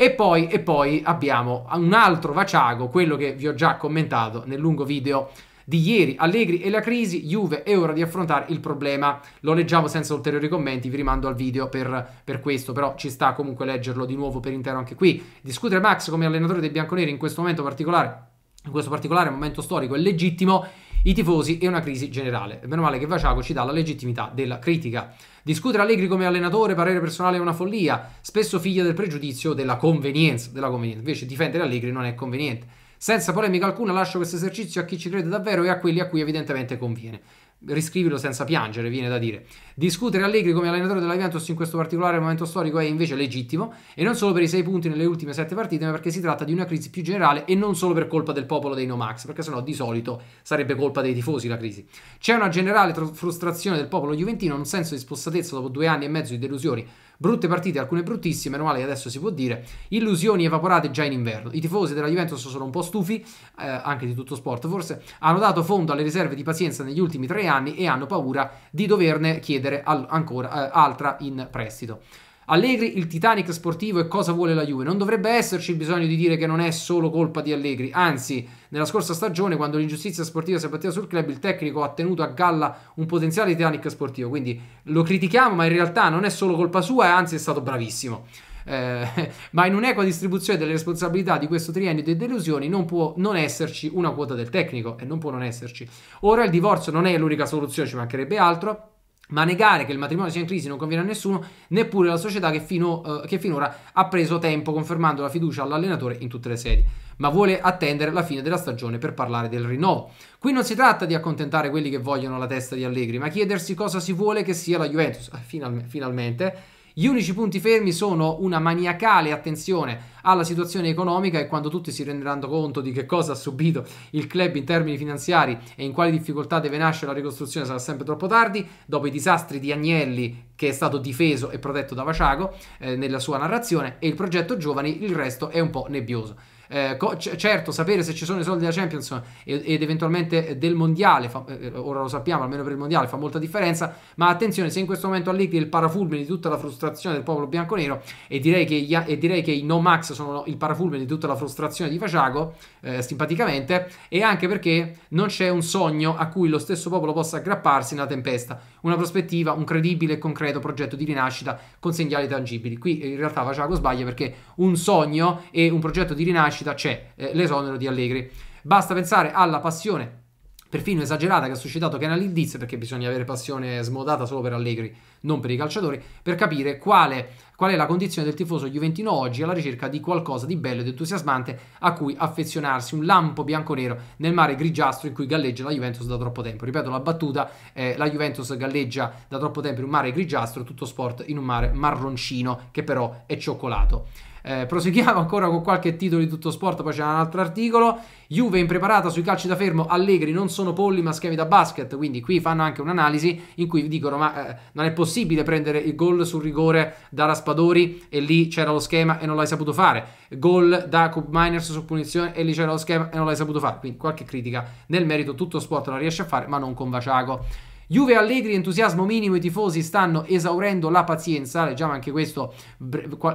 E poi, e poi abbiamo un altro vaciago, quello che vi ho già commentato nel lungo video di ieri, Allegri e la crisi, Juve è ora di affrontare il problema. Lo leggiamo senza ulteriori commenti, vi rimando al video per, per questo, però ci sta comunque leggerlo di nuovo per intero anche qui. Discutere Max come allenatore dei bianconeri in questo momento particolare, in questo particolare momento storico è legittimo i tifosi e una crisi generale. Meno male che Vaciago ci dà la legittimità della critica. Discutere Allegri come allenatore, parere personale è una follia, spesso figlia del pregiudizio della convenienza, della convenienza. Invece difendere Allegri non è conveniente. Senza polemica alcuna lascio questo esercizio a chi ci crede davvero e a quelli a cui evidentemente conviene. Riscrivilo senza piangere, viene da dire. Discutere Allegri come allenatore della Juventus in questo particolare momento storico è invece legittimo, e non solo per i sei punti nelle ultime sette partite, ma perché si tratta di una crisi più generale e non solo per colpa del popolo dei Nomax, perché sennò di solito sarebbe colpa dei tifosi la crisi. C'è una generale frustrazione del popolo juventino, un senso di spossatezza dopo due anni e mezzo di delusioni Brutte partite, alcune bruttissime, meno male che adesso si può dire. Illusioni evaporate già in inverno. I tifosi della Juventus sono un po' stufi, eh, anche di tutto sport forse, hanno dato fondo alle riserve di pazienza negli ultimi tre anni e hanno paura di doverne chiedere al- ancora eh, altra in prestito. Allegri, il Titanic sportivo e cosa vuole la Juve. Non dovrebbe esserci bisogno di dire che non è solo colpa di Allegri, anzi, nella scorsa stagione, quando l'ingiustizia sportiva si abbatteva sul club, il tecnico ha tenuto a galla un potenziale Titanic sportivo. Quindi lo critichiamo, ma in realtà non è solo colpa sua, anzi è stato bravissimo. Eh, ma in un'equa distribuzione delle responsabilità di questo triennio delle delusioni non può non esserci una quota del tecnico e non può non esserci. Ora il divorzio non è l'unica soluzione, ci mancherebbe altro ma negare che il matrimonio sia in crisi non conviene a nessuno, neppure alla società che, fino, eh, che, finora ha preso tempo confermando la fiducia all'allenatore in tutte le sedi, ma vuole attendere la fine della stagione per parlare del rinnovo. Qui non si tratta di accontentare quelli che vogliono la testa di Allegri, ma chiedersi cosa si vuole che sia la Juventus. Ah, Final, finalmente gli unici punti fermi sono una maniacale attenzione alla situazione economica e quando tutti si renderanno conto di che cosa ha subito il club in termini finanziari e in quali difficoltà deve nascere la ricostruzione sarà sempre troppo tardi, dopo i disastri di Agnelli che è stato difeso e protetto da Vaciago eh, nella sua narrazione e il progetto Giovani, il resto è un po' nebbioso. Eh, co- certo, sapere se ci sono i soldi della Champions ed, ed eventualmente del mondiale, fa, eh, eh, ora lo sappiamo, almeno per il mondiale fa molta differenza, ma attenzione se in questo momento è il parafulmine di tutta la frustrazione del popolo bianconero e direi che, gli, e direi che i no max sono il parafulmine di tutta la frustrazione di Faciago, eh, simpaticamente, e anche perché non c'è un sogno a cui lo stesso popolo possa aggrapparsi nella tempesta una prospettiva, un credibile e concreto progetto di rinascita con segnali tangibili. Qui eh, in realtà Vaciago sbaglia perché un sogno e un progetto di rinascita c'è, eh, l'esonero di Allegri. Basta pensare alla passione perfino esagerata che ha suscitato canali indiz perché bisogna avere passione smodata solo per Allegri, non per i calciatori, per capire quale, qual è la condizione del tifoso juventino oggi alla ricerca di qualcosa di bello ed entusiasmante a cui affezionarsi, un lampo bianco-nero nel mare grigiastro in cui galleggia la Juventus da troppo tempo. Ripeto la battuta, eh, la Juventus galleggia da troppo tempo in un mare grigiastro, tutto sport in un mare marroncino che però è cioccolato. Eh, proseguiamo ancora con qualche titolo di tutto sport, poi c'è un altro articolo. Juve impreparata sui calci da fermo, Allegri non sono polli ma schemi da basket, quindi qui fanno anche un'analisi in cui dicono ma eh, non è possibile prendere il gol sul rigore da Raspadori e lì c'era lo schema e non l'hai saputo fare, gol da Cup Miners su punizione e lì c'era lo schema e non l'hai saputo fare, quindi qualche critica nel merito tutto sport la riesce a fare ma non con Vaciago. Juve Allegri, entusiasmo minimo, i tifosi stanno esaurendo la pazienza, leggiamo anche questo,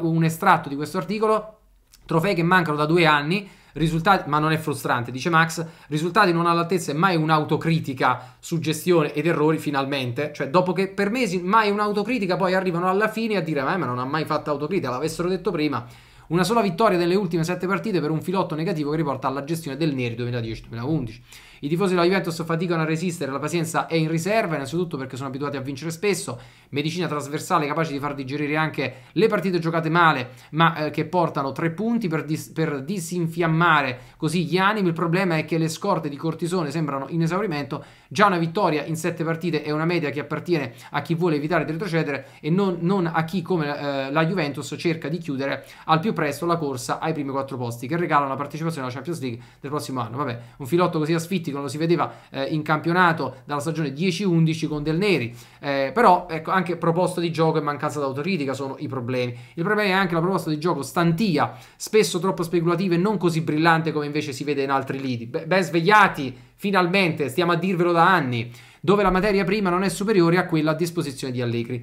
un estratto di questo articolo, trofei che mancano da due anni, risultati, ma non è frustrante, dice Max, risultati non all'altezza e mai un'autocritica, suggestione ed errori finalmente, cioè dopo che per mesi mai un'autocritica poi arrivano alla fine a dire ma, eh, ma non ha mai fatto autocritica, l'avessero detto prima, una sola vittoria nelle ultime sette partite per un filotto negativo che riporta alla gestione del Neri 2010-2011. I tifosi della Juventus faticano a resistere, la pazienza è in riserva, innanzitutto perché sono abituati a vincere spesso, medicina trasversale capace di far digerire anche le partite giocate male, ma eh, che portano tre punti per, dis per disinfiammare così gli animi. Il problema è che le scorte di cortisone sembrano in esaurimento, già una vittoria in sette partite è una media che appartiene a chi vuole evitare di retrocedere e non, non a chi come eh, la Juventus cerca di chiudere al più presto la corsa ai primi quattro posti che regalano la partecipazione alla Champions League del prossimo anno. Vabbè, un filotto così asfittico statistico, lo si vedeva eh, in campionato dalla stagione 10-11 con Del Neri, eh, però ecco, anche proposta di gioco e mancanza d'autocritica sono i problemi. Il problema è anche la proposta di gioco stantia, spesso troppo speculativa e non così brillante come invece si vede in altri lidi. Beh, ben svegliati, finalmente, stiamo a dirvelo da anni dove la materia prima non è superiore a quella a disposizione di Allegri.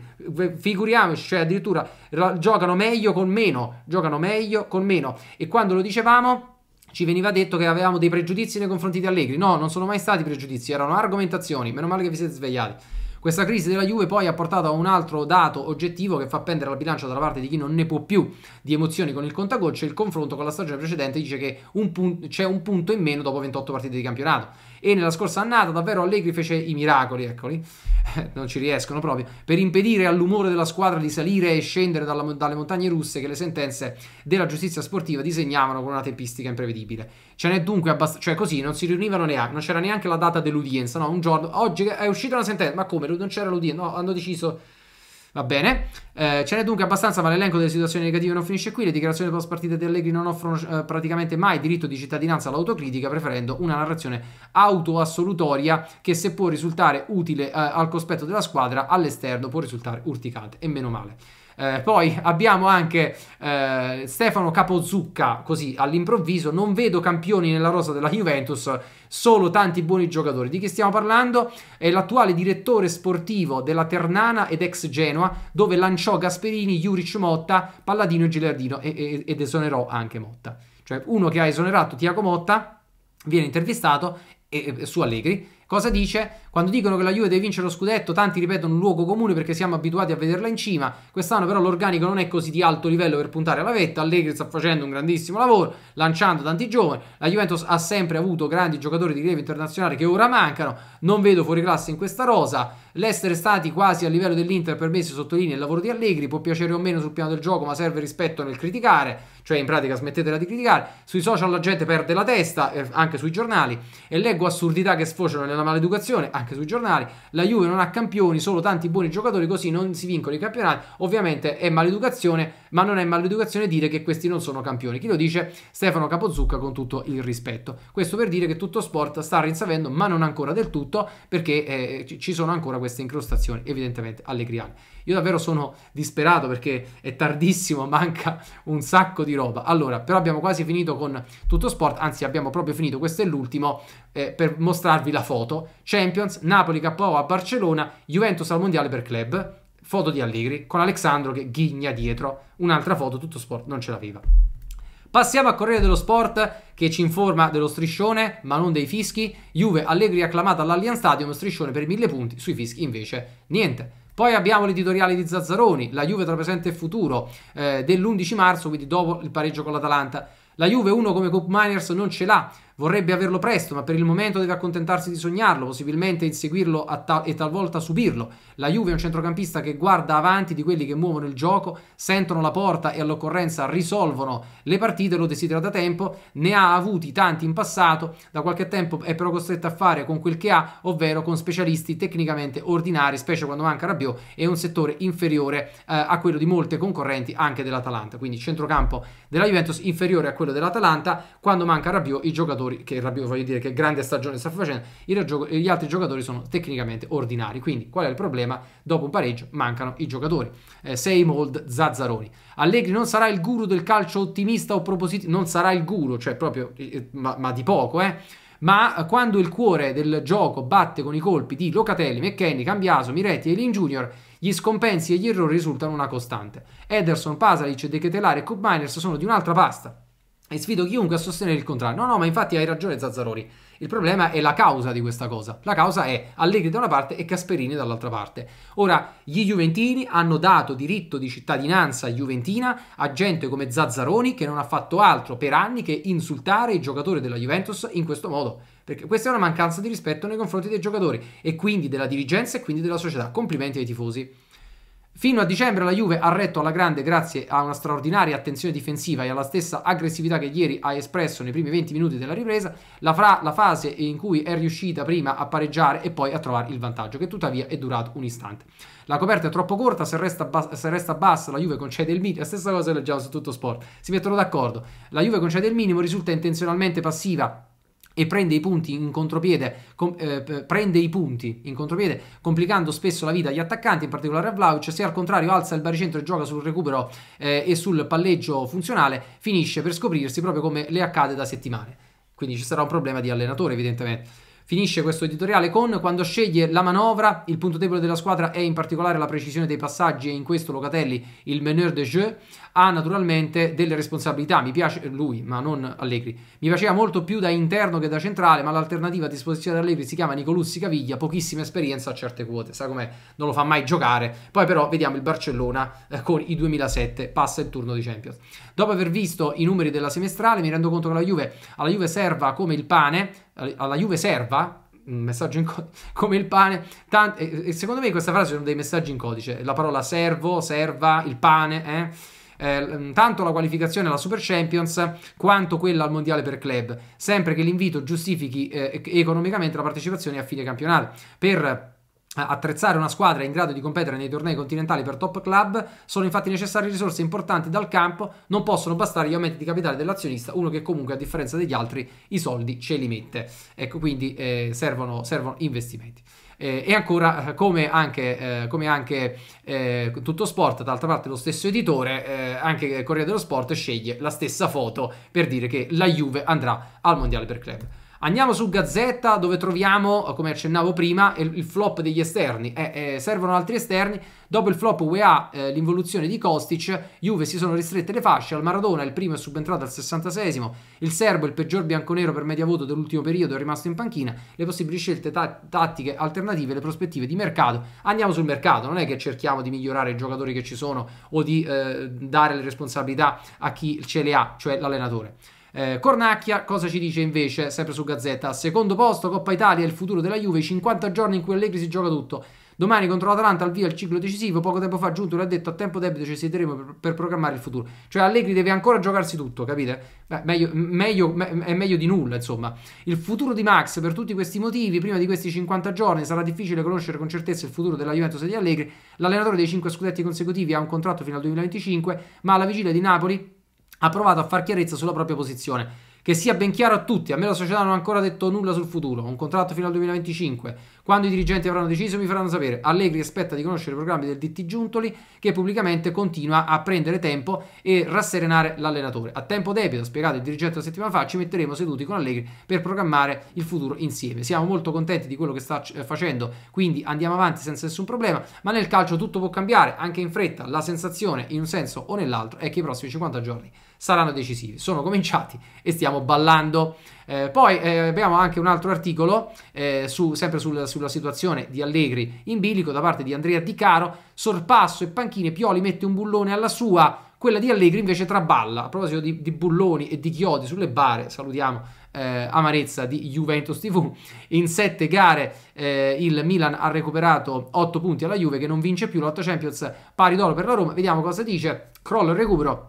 Figuriamoci, cioè addirittura giocano meglio con meno, giocano meglio con meno. E quando lo dicevamo ci veniva detto che avevamo dei pregiudizi nei confronti di Allegri. No, non sono mai stati pregiudizi, erano argomentazioni. Meno male che vi siete svegliati. Questa crisi della Juve poi ha portato a un altro dato oggettivo che fa pendere la bilancia dalla parte di chi non ne può più di emozioni con il contagocce. Il confronto con la stagione precedente dice che c'è un punto in meno dopo 28 partite di campionato. E nella scorsa annata davvero Allegri fece i miracoli, eccoli, non ci riescono proprio, per impedire all'umore della squadra di salire e scendere dalla, dalle montagne russe che le sentenze della giustizia sportiva disegnavano con una tempistica imprevedibile. Ce n'è dunque abbastanza, cioè così, non si riunivano neanche, non c'era neanche la data dell'udienza, no, un giorno, oggi è uscita una sentenza, ma come, non c'era l'udienza, no, hanno deciso Va bene, eh, ce n'è dunque abbastanza, ma l'elenco delle situazioni negative non finisce qui. Le dichiarazioni post partita di Allegri non offrono eh, praticamente mai diritto di cittadinanza all'autocritica, preferendo una narrazione autoassolutoria che, se può risultare utile eh, al cospetto della squadra, all'esterno può risultare urticante. E meno male. Eh, poi abbiamo anche eh, Stefano Capozucca, così all'improvviso, non vedo campioni nella rosa della Juventus, solo tanti buoni giocatori. Di chi stiamo parlando? È l'attuale direttore sportivo della Ternana ed ex Genoa, dove lanciò Gasperini, Juric Motta, Palladino e Gilardino e, e, ed esonerò anche Motta. Cioè uno che ha esonerato Tiago Motta viene intervistato e, e, su Allegri Cosa dice? Quando dicono che la Juve deve vincere lo scudetto, tanti ripetono un luogo comune perché siamo abituati a vederla in cima. Quest'anno però l'organico non è così di alto livello per puntare alla vetta. Allegri sta facendo un grandissimo lavoro, lanciando tanti giovani. La Juventus ha sempre avuto grandi giocatori di rilievo internazionale che ora mancano non vedo fuori classe in questa rosa. L'essere stati quasi a livello dell'Inter per me si sottolinea il lavoro di Allegri, può piacere o meno sul piano del gioco, ma serve rispetto nel criticare, cioè in pratica smettetela di criticare. Sui social la gente perde la testa, eh, anche sui giornali, e leggo assurdità che sfociano nella maleducazione, anche sui giornali. La Juve non ha campioni, solo tanti buoni giocatori, così non si vincono i campionati. Ovviamente è maleducazione ma non è maleducazione dire che questi non sono campioni. Chi lo dice? Stefano Capozucca con tutto il rispetto. Questo per dire che tutto sport sta rinsavendo, ma non ancora del tutto, perché eh, ci sono ancora queste incrostazioni, evidentemente, allegriane. Io davvero sono disperato perché è tardissimo, manca un sacco di roba. Allora, però abbiamo quasi finito con tutto sport, anzi abbiamo proprio finito, questo è l'ultimo, eh, per mostrarvi la foto. Champions, Napoli KO a Barcellona, Juventus al Mondiale per club, foto di Allegri con Alessandro che ghigna dietro, un'altra foto, tutto sport, non ce l'aveva. Passiamo a Corriere dello Sport che ci informa dello striscione, ma non dei fischi. Juve Allegri acclamata all'Allianz Stadium, striscione per mille punti, sui fischi invece niente. Poi abbiamo l'editoriale di Zazzaroni, la Juve tra presente e futuro eh, dell'11 marzo, quindi dopo il pareggio con l'Atalanta. La Juve 1 come Cup Miners non ce l'ha, Vorrebbe averlo presto, ma per il momento deve accontentarsi di sognarlo, possibilmente inseguirlo ta- e talvolta subirlo. La Juve è un centrocampista che guarda avanti di quelli che muovono il gioco, sentono la porta e all'occorrenza risolvono le partite, lo desidera da tempo, ne ha avuti tanti in passato, da qualche tempo è però costretto a fare con quel che ha, ovvero con specialisti tecnicamente ordinari, specie quando manca Rabiot, e un settore inferiore eh, a quello di molte concorrenti anche dell'Atalanta. Quindi centrocampo della Juventus inferiore a quello dell'Atalanta, quando manca Rabiot i giocatori giocatori, che voglio dire che grande stagione sta facendo, gli altri giocatori sono tecnicamente ordinari. Quindi qual è il problema? Dopo un pareggio mancano i giocatori. Eh, Seimold, Zazzaroni. Allegri non sarà il guru del calcio ottimista o propositivo, non sarà il guru, cioè proprio, eh, eh, ma, ma di poco, eh ma eh, quando il cuore del gioco batte con i colpi di Locatelli, McKenny, Cambiaso, Miretti e Lin Junior, gli scompensi e gli errori risultano una costante. Ederson, Pasalic, De Ketelare e Cup Miners sono di un'altra pasta. E sfido chiunque a sostenere il contrario. No, no, ma infatti hai ragione Zazzarori. Il problema è la causa di questa cosa. La causa è Allegri da una parte e Casperini dall'altra parte. Ora, gli Juventini hanno dato diritto di cittadinanza juventina a gente come Zazzaroni che non ha fatto altro per anni che insultare i giocatori della Juventus in questo modo. Perché questa è una mancanza di rispetto nei confronti dei giocatori e quindi della dirigenza e quindi della società. Complimenti ai tifosi. Fino a dicembre la Juve ha retto alla grande grazie a una straordinaria attenzione difensiva e alla stessa aggressività che ieri ha espresso nei primi 20 minuti della ripresa, la, fra- la fase in cui è riuscita prima a pareggiare e poi a trovare il vantaggio, che tuttavia è durato un istante. La coperta è troppo corta, se resta, bas- se resta bassa la Juve concede il minimo, la stessa cosa leggiamo su tutto sport, si mettono d'accordo, la Juve concede il minimo, risulta intenzionalmente passiva e prende i punti in contropiede, com, eh, prende i punti in contropiede, complicando spesso la vita agli attaccanti, in particolare a Vlaovic, se al contrario alza il baricentro e gioca sul recupero eh, e sul palleggio funzionale, finisce per scoprirsi proprio come le accade da settimane. Quindi ci sarà un problema di allenatore, evidentemente. Finisce questo editoriale con quando sceglie la manovra, il punto debole della squadra è in particolare la precisione dei passaggi e in questo Locatelli il meneur de jeu, ha naturalmente delle responsabilità. Mi piace lui, ma non Allegri. Mi piaceva molto più da interno che da centrale, ma l'alternativa a disposizione di Allegri si chiama Nicolussi Caviglia, pochissima esperienza a certe quote, sa com'è, non lo fa mai giocare. Poi però vediamo il Barcellona eh, con i 2007, passa il turno di Champions. Dopo aver visto i numeri della semestrale, mi rendo conto che la Juve, alla Juve serva come il pane, alla Juve serva messaggio in codice come il pane. Tant- e, secondo me in questa frase sono dei messaggi in codice. La parola servo, serva, il pane, eh? eh, tanto la qualificazione alla Super Champions quanto quella al Mondiale per club, sempre che l'invito giustifichi eh, economicamente la partecipazione a fine campionato. Per eh, attrezzare una squadra in grado di competere nei tornei continentali per top club sono infatti necessarie risorse importanti dal campo non possono bastare gli aumenti di capitale dell'azionista uno che comunque a differenza degli altri i soldi ce li mette ecco quindi eh, servono, servono investimenti eh, e ancora eh, come anche, eh, come anche eh, tutto sport, d'altra parte lo stesso editore, anche Corriere dello Sport sceglie la stessa foto per dire che la Juve andrà al Mondiale per Club. Andiamo su Gazzetta dove troviamo, eh, come accennavo prima, il, il flop degli esterni. Eh, eh, servono altri esterni. Dopo il flop UEA, eh, l'involuzione di Kostic, Juve si sono ristrette le fasce. Al Maradona il primo è subentrato al 66 Il serbo, il peggior bianconero per media voto dell'ultimo periodo, è rimasto in panchina. Le possibili scelte ta- tattiche alternative, le prospettive di mercato. Andiamo sul mercato, non è che cerchiamo di migliorare i giocatori che ci sono o di eh, dare le responsabilità a chi ce le ha, cioè l'allenatore. Eh, Cornacchia cosa ci dice invece, sempre su Gazzetta? Secondo posto, Coppa Italia, il futuro della Juve, 50 giorni in cui Allegri si gioca tutto. Domani contro l'Atalanta al via il ciclo decisivo, poco tempo fa Giunto l'ha detto a tempo debito ci siederemo per, per, programmare il futuro. Cioè Allegri deve ancora giocarsi tutto, capite? Beh, meglio, meglio, me, è meglio di nulla, insomma. Il futuro di Max, per tutti questi motivi, prima di questi 50 giorni sarà difficile conoscere con certezza il futuro della Juventus e di Allegri. L'allenatore dei 5 scudetti consecutivi ha un contratto fino al 2025, ma alla vigilia di Napoli ha provato a far chiarezza sulla propria posizione. Che sia ben chiaro a tutti, a me la società non ha ancora detto nulla sul futuro, un contratto fino al 2025, quando i dirigenti avranno deciso mi faranno sapere. Allegri aspetta di conoscere i programmi del DT Giuntoli che pubblicamente continua a prendere tempo e rasserenare l'allenatore. A tempo debito, ha spiegato il dirigente la settimana fa, ci metteremo seduti con Allegri per programmare il futuro insieme. Siamo molto contenti di quello che sta eh, facendo, quindi andiamo avanti senza nessun problema, ma nel calcio tutto può cambiare, anche in fretta. La sensazione, in un senso o nell'altro, è che i prossimi 50 giorni saranno decisivi. Sono cominciati e stiamo ballando. Eh, poi eh, abbiamo anche un altro articolo, eh, su, sempre sul, sulla situazione di Allegri in bilico da parte di Andrea Di Caro, sorpasso e panchine, Pioli mette un bullone alla sua, quella di Allegri invece traballa. A proposito di, di bulloni e di chiodi sulle bare, salutiamo eh, amarezza di Juventus TV. In sette gare eh, il Milan ha recuperato 8 punti alla Juve che non vince più l'8 Champions pari d'oro per la Roma. Vediamo cosa dice. Crollo e recupero.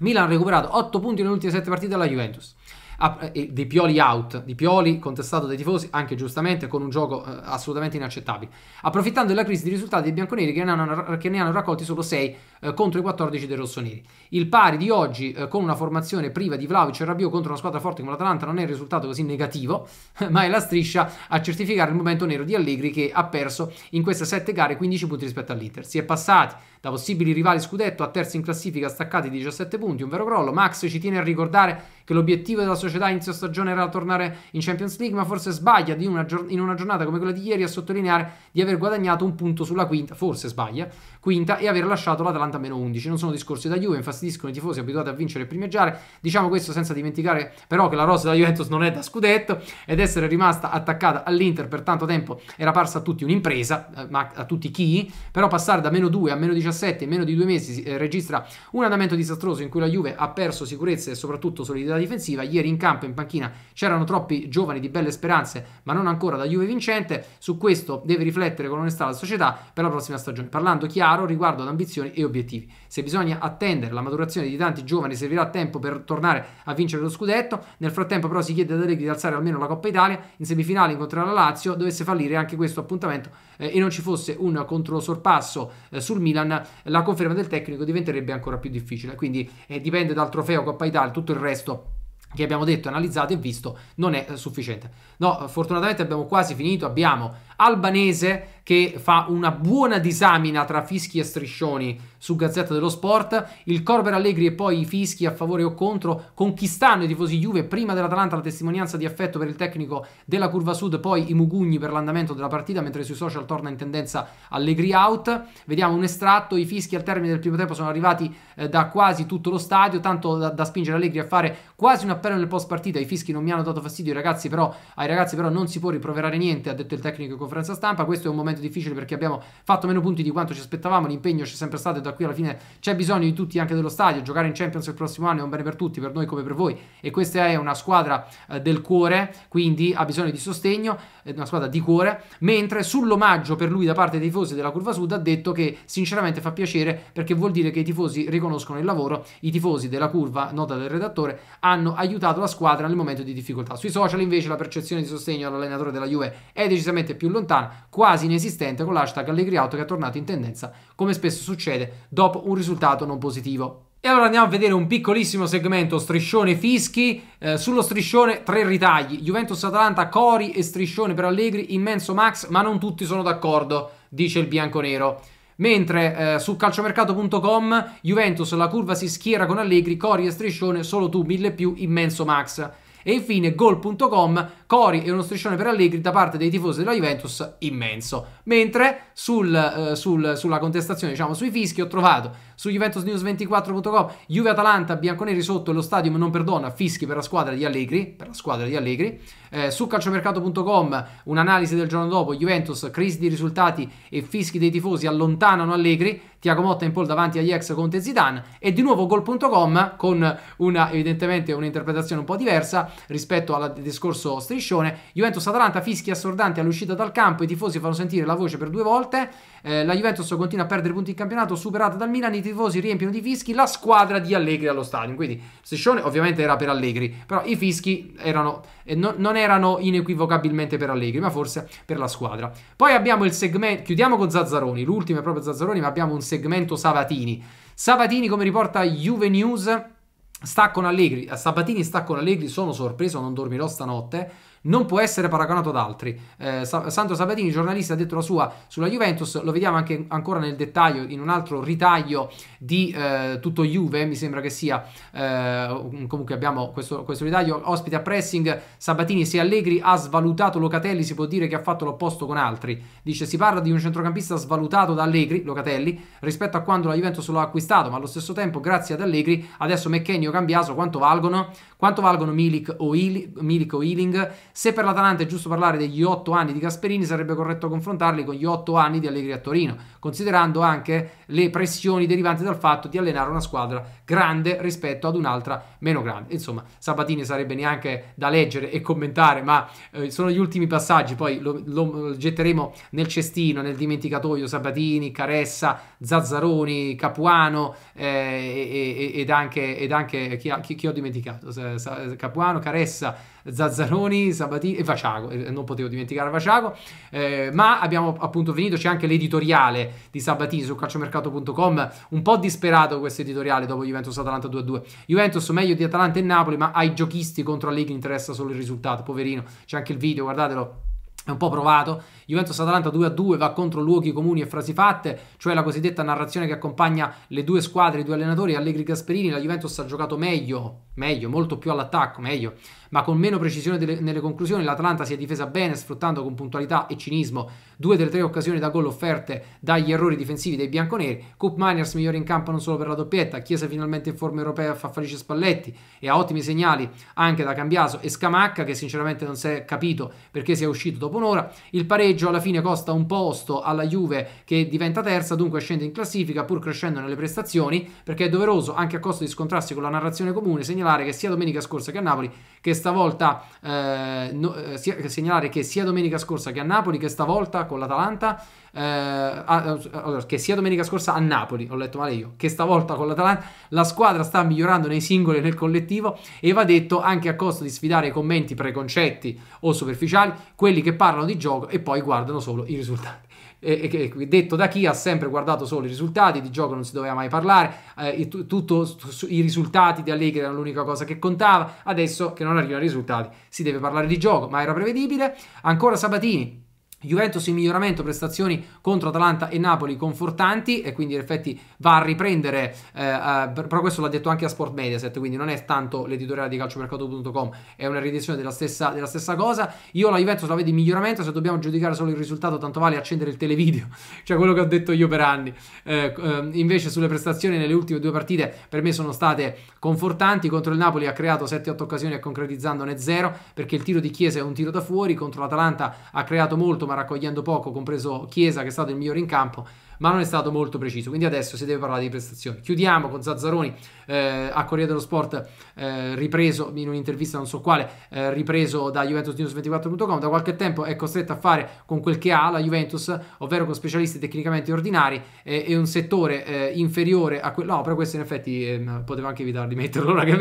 Milan ha recuperato 8 punti nelle ultime 7 partite alla Juventus. Ah, eh, di Pioli out, di Pioli contestato dai tifosi, anche giustamente, con un gioco eh, assolutamente inaccettabile. Approfittando della crisi di risultati dei bianconeri che ne hanno, che ne hanno raccolti solo 6 eh, contro i 14 dei rossoneri. Il pari di oggi eh, con una formazione priva di Vlaovic e Rabiot contro una squadra forte come l'Atalanta non è un risultato così negativo, ma è la striscia a certificare il momento nero di Allegri che ha perso in queste 7 gare 15 punti rispetto all'Inter. Si è passati da possibili rivali scudetto a terzi in classifica staccati 17 punti, un vero crollo. Max ci tiene a ricordare che l'obiettivo della società inizio stagione era tornare in Champions League, ma forse sbaglia una in una giornata come quella di ieri a sottolineare di aver guadagnato un punto sulla quinta, forse sbaglia, quinta e aver lasciato l'Atalanta meno 11. Non sono discorsi da Juve, infastidiscono i tifosi abituati a vincere e primeggiare. Diciamo questo senza dimenticare però che la rosa della Juventus non è da scudetto ed essere rimasta attaccata all'Inter per tanto tempo era parsa a tutti un'impresa, eh, ma a tutti chi? Però passare da meno 2 a meno 17 in meno di due mesi eh, registra un andamento disastroso in cui la Juve ha perso sicurezza e soprattutto solidità difensiva. Ieri in campo, in panchina, c'erano troppi giovani di belle speranze, ma non ancora da Juve vincente. Su questo deve riflettere con onestà la società per la prossima stagione. Parlando chiaro chiaro riguardo ad ambizioni e obiettivi. Se bisogna attendere la maturazione di tanti giovani servirà tempo per tornare a vincere lo scudetto, nel frattempo però si chiede ad Allegri di alzare almeno la Coppa Italia, in semifinale incontrerà la Lazio, dovesse fallire anche questo appuntamento eh, e non ci fosse un controsorpasso eh, sul Milan, la conferma del tecnico diventerebbe ancora più difficile, quindi eh, dipende dal trofeo Coppa Italia, tutto il resto che abbiamo detto, analizzato e visto non è eh, sufficiente. No, fortunatamente abbiamo quasi finito. Abbiamo Albanese che fa una buona disamina tra fischi e striscioni su Gazzetta dello Sport, il Corber Allegri e poi i fischi a favore o contro conquistano i tifosi Juve prima dell'Atalanta la testimonianza di affetto per il tecnico della Curva Sud, poi i Mugugni per l'andamento della partita, mentre sui social torna in tendenza Allegri out. Vediamo un estratto, i fischi al termine del primo tempo sono arrivati eh, da quasi tutto lo stadio, tanto da, da, spingere Allegri a fare quasi un appello nel post partita, i fischi non mi hanno dato fastidio, i ragazzi però ai ragazzi ragazzi però non si può riproverare niente, ha detto il tecnico in conferenza stampa, questo è un momento difficile perché abbiamo fatto meno punti di quanto ci aspettavamo, l'impegno c'è sempre stato e da qui alla fine c'è bisogno di tutti anche dello stadio, giocare in Champions il prossimo anno è un bene per tutti, per noi come per voi e questa è una squadra eh, del cuore, quindi ha bisogno di sostegno, è una squadra di cuore, mentre sull'omaggio per lui da parte dei tifosi della Curva Sud ha detto che sinceramente fa piacere perché vuol dire che i tifosi riconoscono il lavoro, i tifosi della Curva, nota del redattore, hanno aiutato la squadra nel momento di difficoltà. Sui social invece la percezione l'azione di sostegno all'allenatore della Juve è decisamente più lontana, quasi inesistente, con l'hashtag Allegri Out che è tornato in tendenza, come spesso succede, dopo un risultato non positivo. E allora andiamo a vedere un piccolissimo segmento striscione fischi. Eh, sullo striscione tre ritagli: Juventus Atalanta, Cori e striscione per Allegri, immenso Max, ma non tutti sono d'accordo, dice il bianconero. Mentre eh, su calciomercato.com Juventus la curva si schiera con Allegri, Cori e striscione, solo tu, mille più, immenso Max. E infine gol.com, Cori e uno striscione per Allegri da parte dei tifosi della Juventus immenso. Mentre sul, eh, sul, sulla contestazione, diciamo, sui fischi ho trovato su juventusnews24.com Juve Atalanta, Bianconeri sotto e lo stadium non perdona, fischi per la squadra di Allegri, per la squadra di Allegri. Eh, su calciomercato.com un'analisi del giorno dopo, Juventus, crisi di risultati e fischi dei tifosi allontanano Allegri Tiago Motta in pole davanti agli ex Conte Zidane e di nuovo gol.com con una evidentemente un'interpretazione un po' diversa rispetto al discorso striscione Juventus-Atalanta fischi assordanti all'uscita dal campo i tifosi fanno sentire la voce per due volte eh, la Juventus continua a perdere punti in campionato, superata dal Milan, i tifosi riempiono di fischi la squadra di Allegri allo stadio. Quindi Sessione ovviamente era per Allegri, però i fischi erano, eh, no, non erano inequivocabilmente per Allegri, ma forse per la squadra. Poi abbiamo il segmento, chiudiamo con Zazzaroni, l'ultimo è proprio Zazzaroni, ma abbiamo un segmento Savatini. Savatini, come riporta Juve News, sta con Allegri, eh, Sabatini sta con Allegri, sono sorpreso, non dormirò stanotte non può essere paragonato ad altri. Eh, Sandro Sabatini, giornalista, ha detto la sua sulla Juventus, lo vediamo anche ancora nel dettaglio in un altro ritaglio di eh, tutto Juve, mi sembra che sia, eh, comunque abbiamo questo, questo ritaglio, ospite a pressing, Sabatini, se Allegri ha svalutato Locatelli si può dire che ha fatto l'opposto con altri, dice si parla di un centrocampista svalutato da Allegri, Locatelli, rispetto a quando la Juventus lo ha acquistato, ma allo stesso tempo grazie ad Allegri adesso McKennie o Cambiaso quanto valgono? Quanto valgono Milik o, Il- Milik o Ealing? Se per l'Atalanta è giusto parlare degli otto anni di Gasperini, sarebbe corretto confrontarli con gli otto anni di Allegri a Torino, considerando anche le pressioni derivanti dal fatto di allenare una squadra grande rispetto ad un'altra meno grande. Insomma, Sabatini sarebbe neanche da leggere e commentare, ma eh, sono gli ultimi passaggi, poi lo, lo getteremo nel cestino, nel dimenticatoio Sabatini, Caressa, Zazzaroni, Capuano eh, ed, anche, ed anche chi, chi, chi ho dimenticato, Capuano, Caressa Zazzaroni, Sabatini e eh, Vaciago, eh, non potevo dimenticare Vaciago, eh, ma abbiamo appunto finito, c'è anche l'editoriale di Sabatini su calciomercato.com, un po' disperato questo editoriale dopo Juventus-Atalanta 2-2, Juventus meglio di Atalanta e Napoli, ma ai giochisti contro la Liga interessa solo il risultato, poverino, c'è anche il video, guardatelo, è un po' provato Juventus-Atalanta 2-2 va contro luoghi comuni e frasi fatte, cioè la cosiddetta narrazione che accompagna le due squadre, i due allenatori, Allegri-Gasperini, la Juventus ha giocato meglio, meglio, molto più all'attacco, meglio, ma con meno precisione delle, nelle conclusioni, l'Atalanta si è difesa bene sfruttando con puntualità e cinismo due delle tre occasioni da gol offerte dagli errori difensivi dei bianconeri, Coop Miners migliore in campo non solo per la doppietta, Chiesa finalmente in forma europea fa felice Spalletti e ha ottimi segnali anche da Cambiaso e Scamacca che sinceramente non si è capito perché si è uscito dopo un'ora, il pareggio pareggio alla fine costa un posto alla Juve che diventa terza, dunque scende in classifica pur crescendo nelle prestazioni, perché è doveroso, anche a costo di scontrarsi con la narrazione comune, segnalare che sia domenica scorsa che a Napoli, che stavolta eh, no, eh, segnalare che sia domenica scorsa che a Napoli, che stavolta con l'Atalanta eh, ah, allora, che sia domenica scorsa a Napoli, ho letto male io, che stavolta con l'Atalanta, la squadra sta migliorando nei singoli e nel collettivo e va detto anche a costo di sfidare i commenti preconcetti o superficiali, quelli che parlano di gioco e poi guardano solo i risultati. E, e, e, detto da chi ha sempre guardato solo i risultati, di gioco non si doveva mai parlare, eh, t- tutto, t- i risultati di Allegri erano l'unica cosa che contava, adesso che non arrivano i risultati si deve parlare di gioco, ma era prevedibile. Ancora Sabatini, Juventus in miglioramento, prestazioni contro Atalanta e Napoli confortanti e quindi in effetti va a riprendere, eh, però questo l'ha detto anche a Sport Mediaset, quindi non è tanto l'editoriale di calciomercato.com, è una riedizione della stessa, della stessa, cosa. Io la Juventus la vedo in miglioramento, se dobbiamo giudicare solo il risultato tanto vale accendere il televideo, cioè quello che ho detto io per anni. Eh, eh, invece sulle prestazioni nelle ultime due partite per me sono state confortanti, contro il Napoli ha creato 7-8 occasioni e concretizzandone 0 perché il tiro di Chiesa è un tiro da fuori, contro l'Atalanta ha creato molto ma raccogliendo poco, compreso Chiesa che è stato il migliore in campo, ma non è stato molto preciso. Quindi adesso si deve parlare di prestazioni. Chiudiamo con Zazzaroni eh, a Corriere dello Sport, eh, ripreso in un'intervista non so quale, eh, ripreso da JuventusNews24.com. Da qualche tempo è costretto a fare con quel che ha la Juventus, ovvero con specialisti tecnicamente ordinari eh, e un settore eh, inferiore a quello. No, però questo in effetti ehm, poteva anche evitare di metterlo. Ragazzi.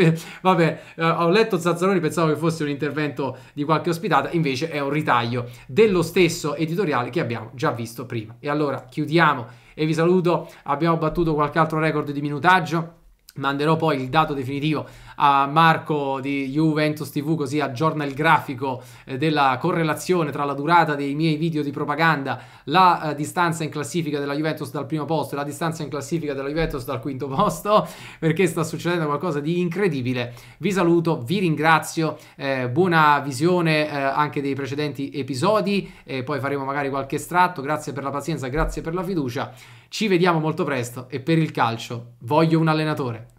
Vabbè, eh, ho letto Zazzaroni, pensavo che fosse un intervento di qualche ospitata, invece è un ritaglio dello stesso editoriale che abbiamo già visto prima. E allora chiudiamo e vi saluto. Abbiamo battuto qualche altro record di minutaggio Manderò poi il dato definitivo a Marco di Juventus TV così aggiorna il grafico eh, della correlazione tra la durata dei miei video di propaganda, la eh, distanza in classifica della Juventus dal primo posto e la distanza in classifica della Juventus dal quinto posto perché sta succedendo qualcosa di incredibile. Vi saluto, vi ringrazio, eh, buona visione eh, anche dei precedenti episodi e poi faremo magari qualche estratto. Grazie per la pazienza, grazie per la fiducia. Ci vediamo molto presto e per il calcio voglio un allenatore.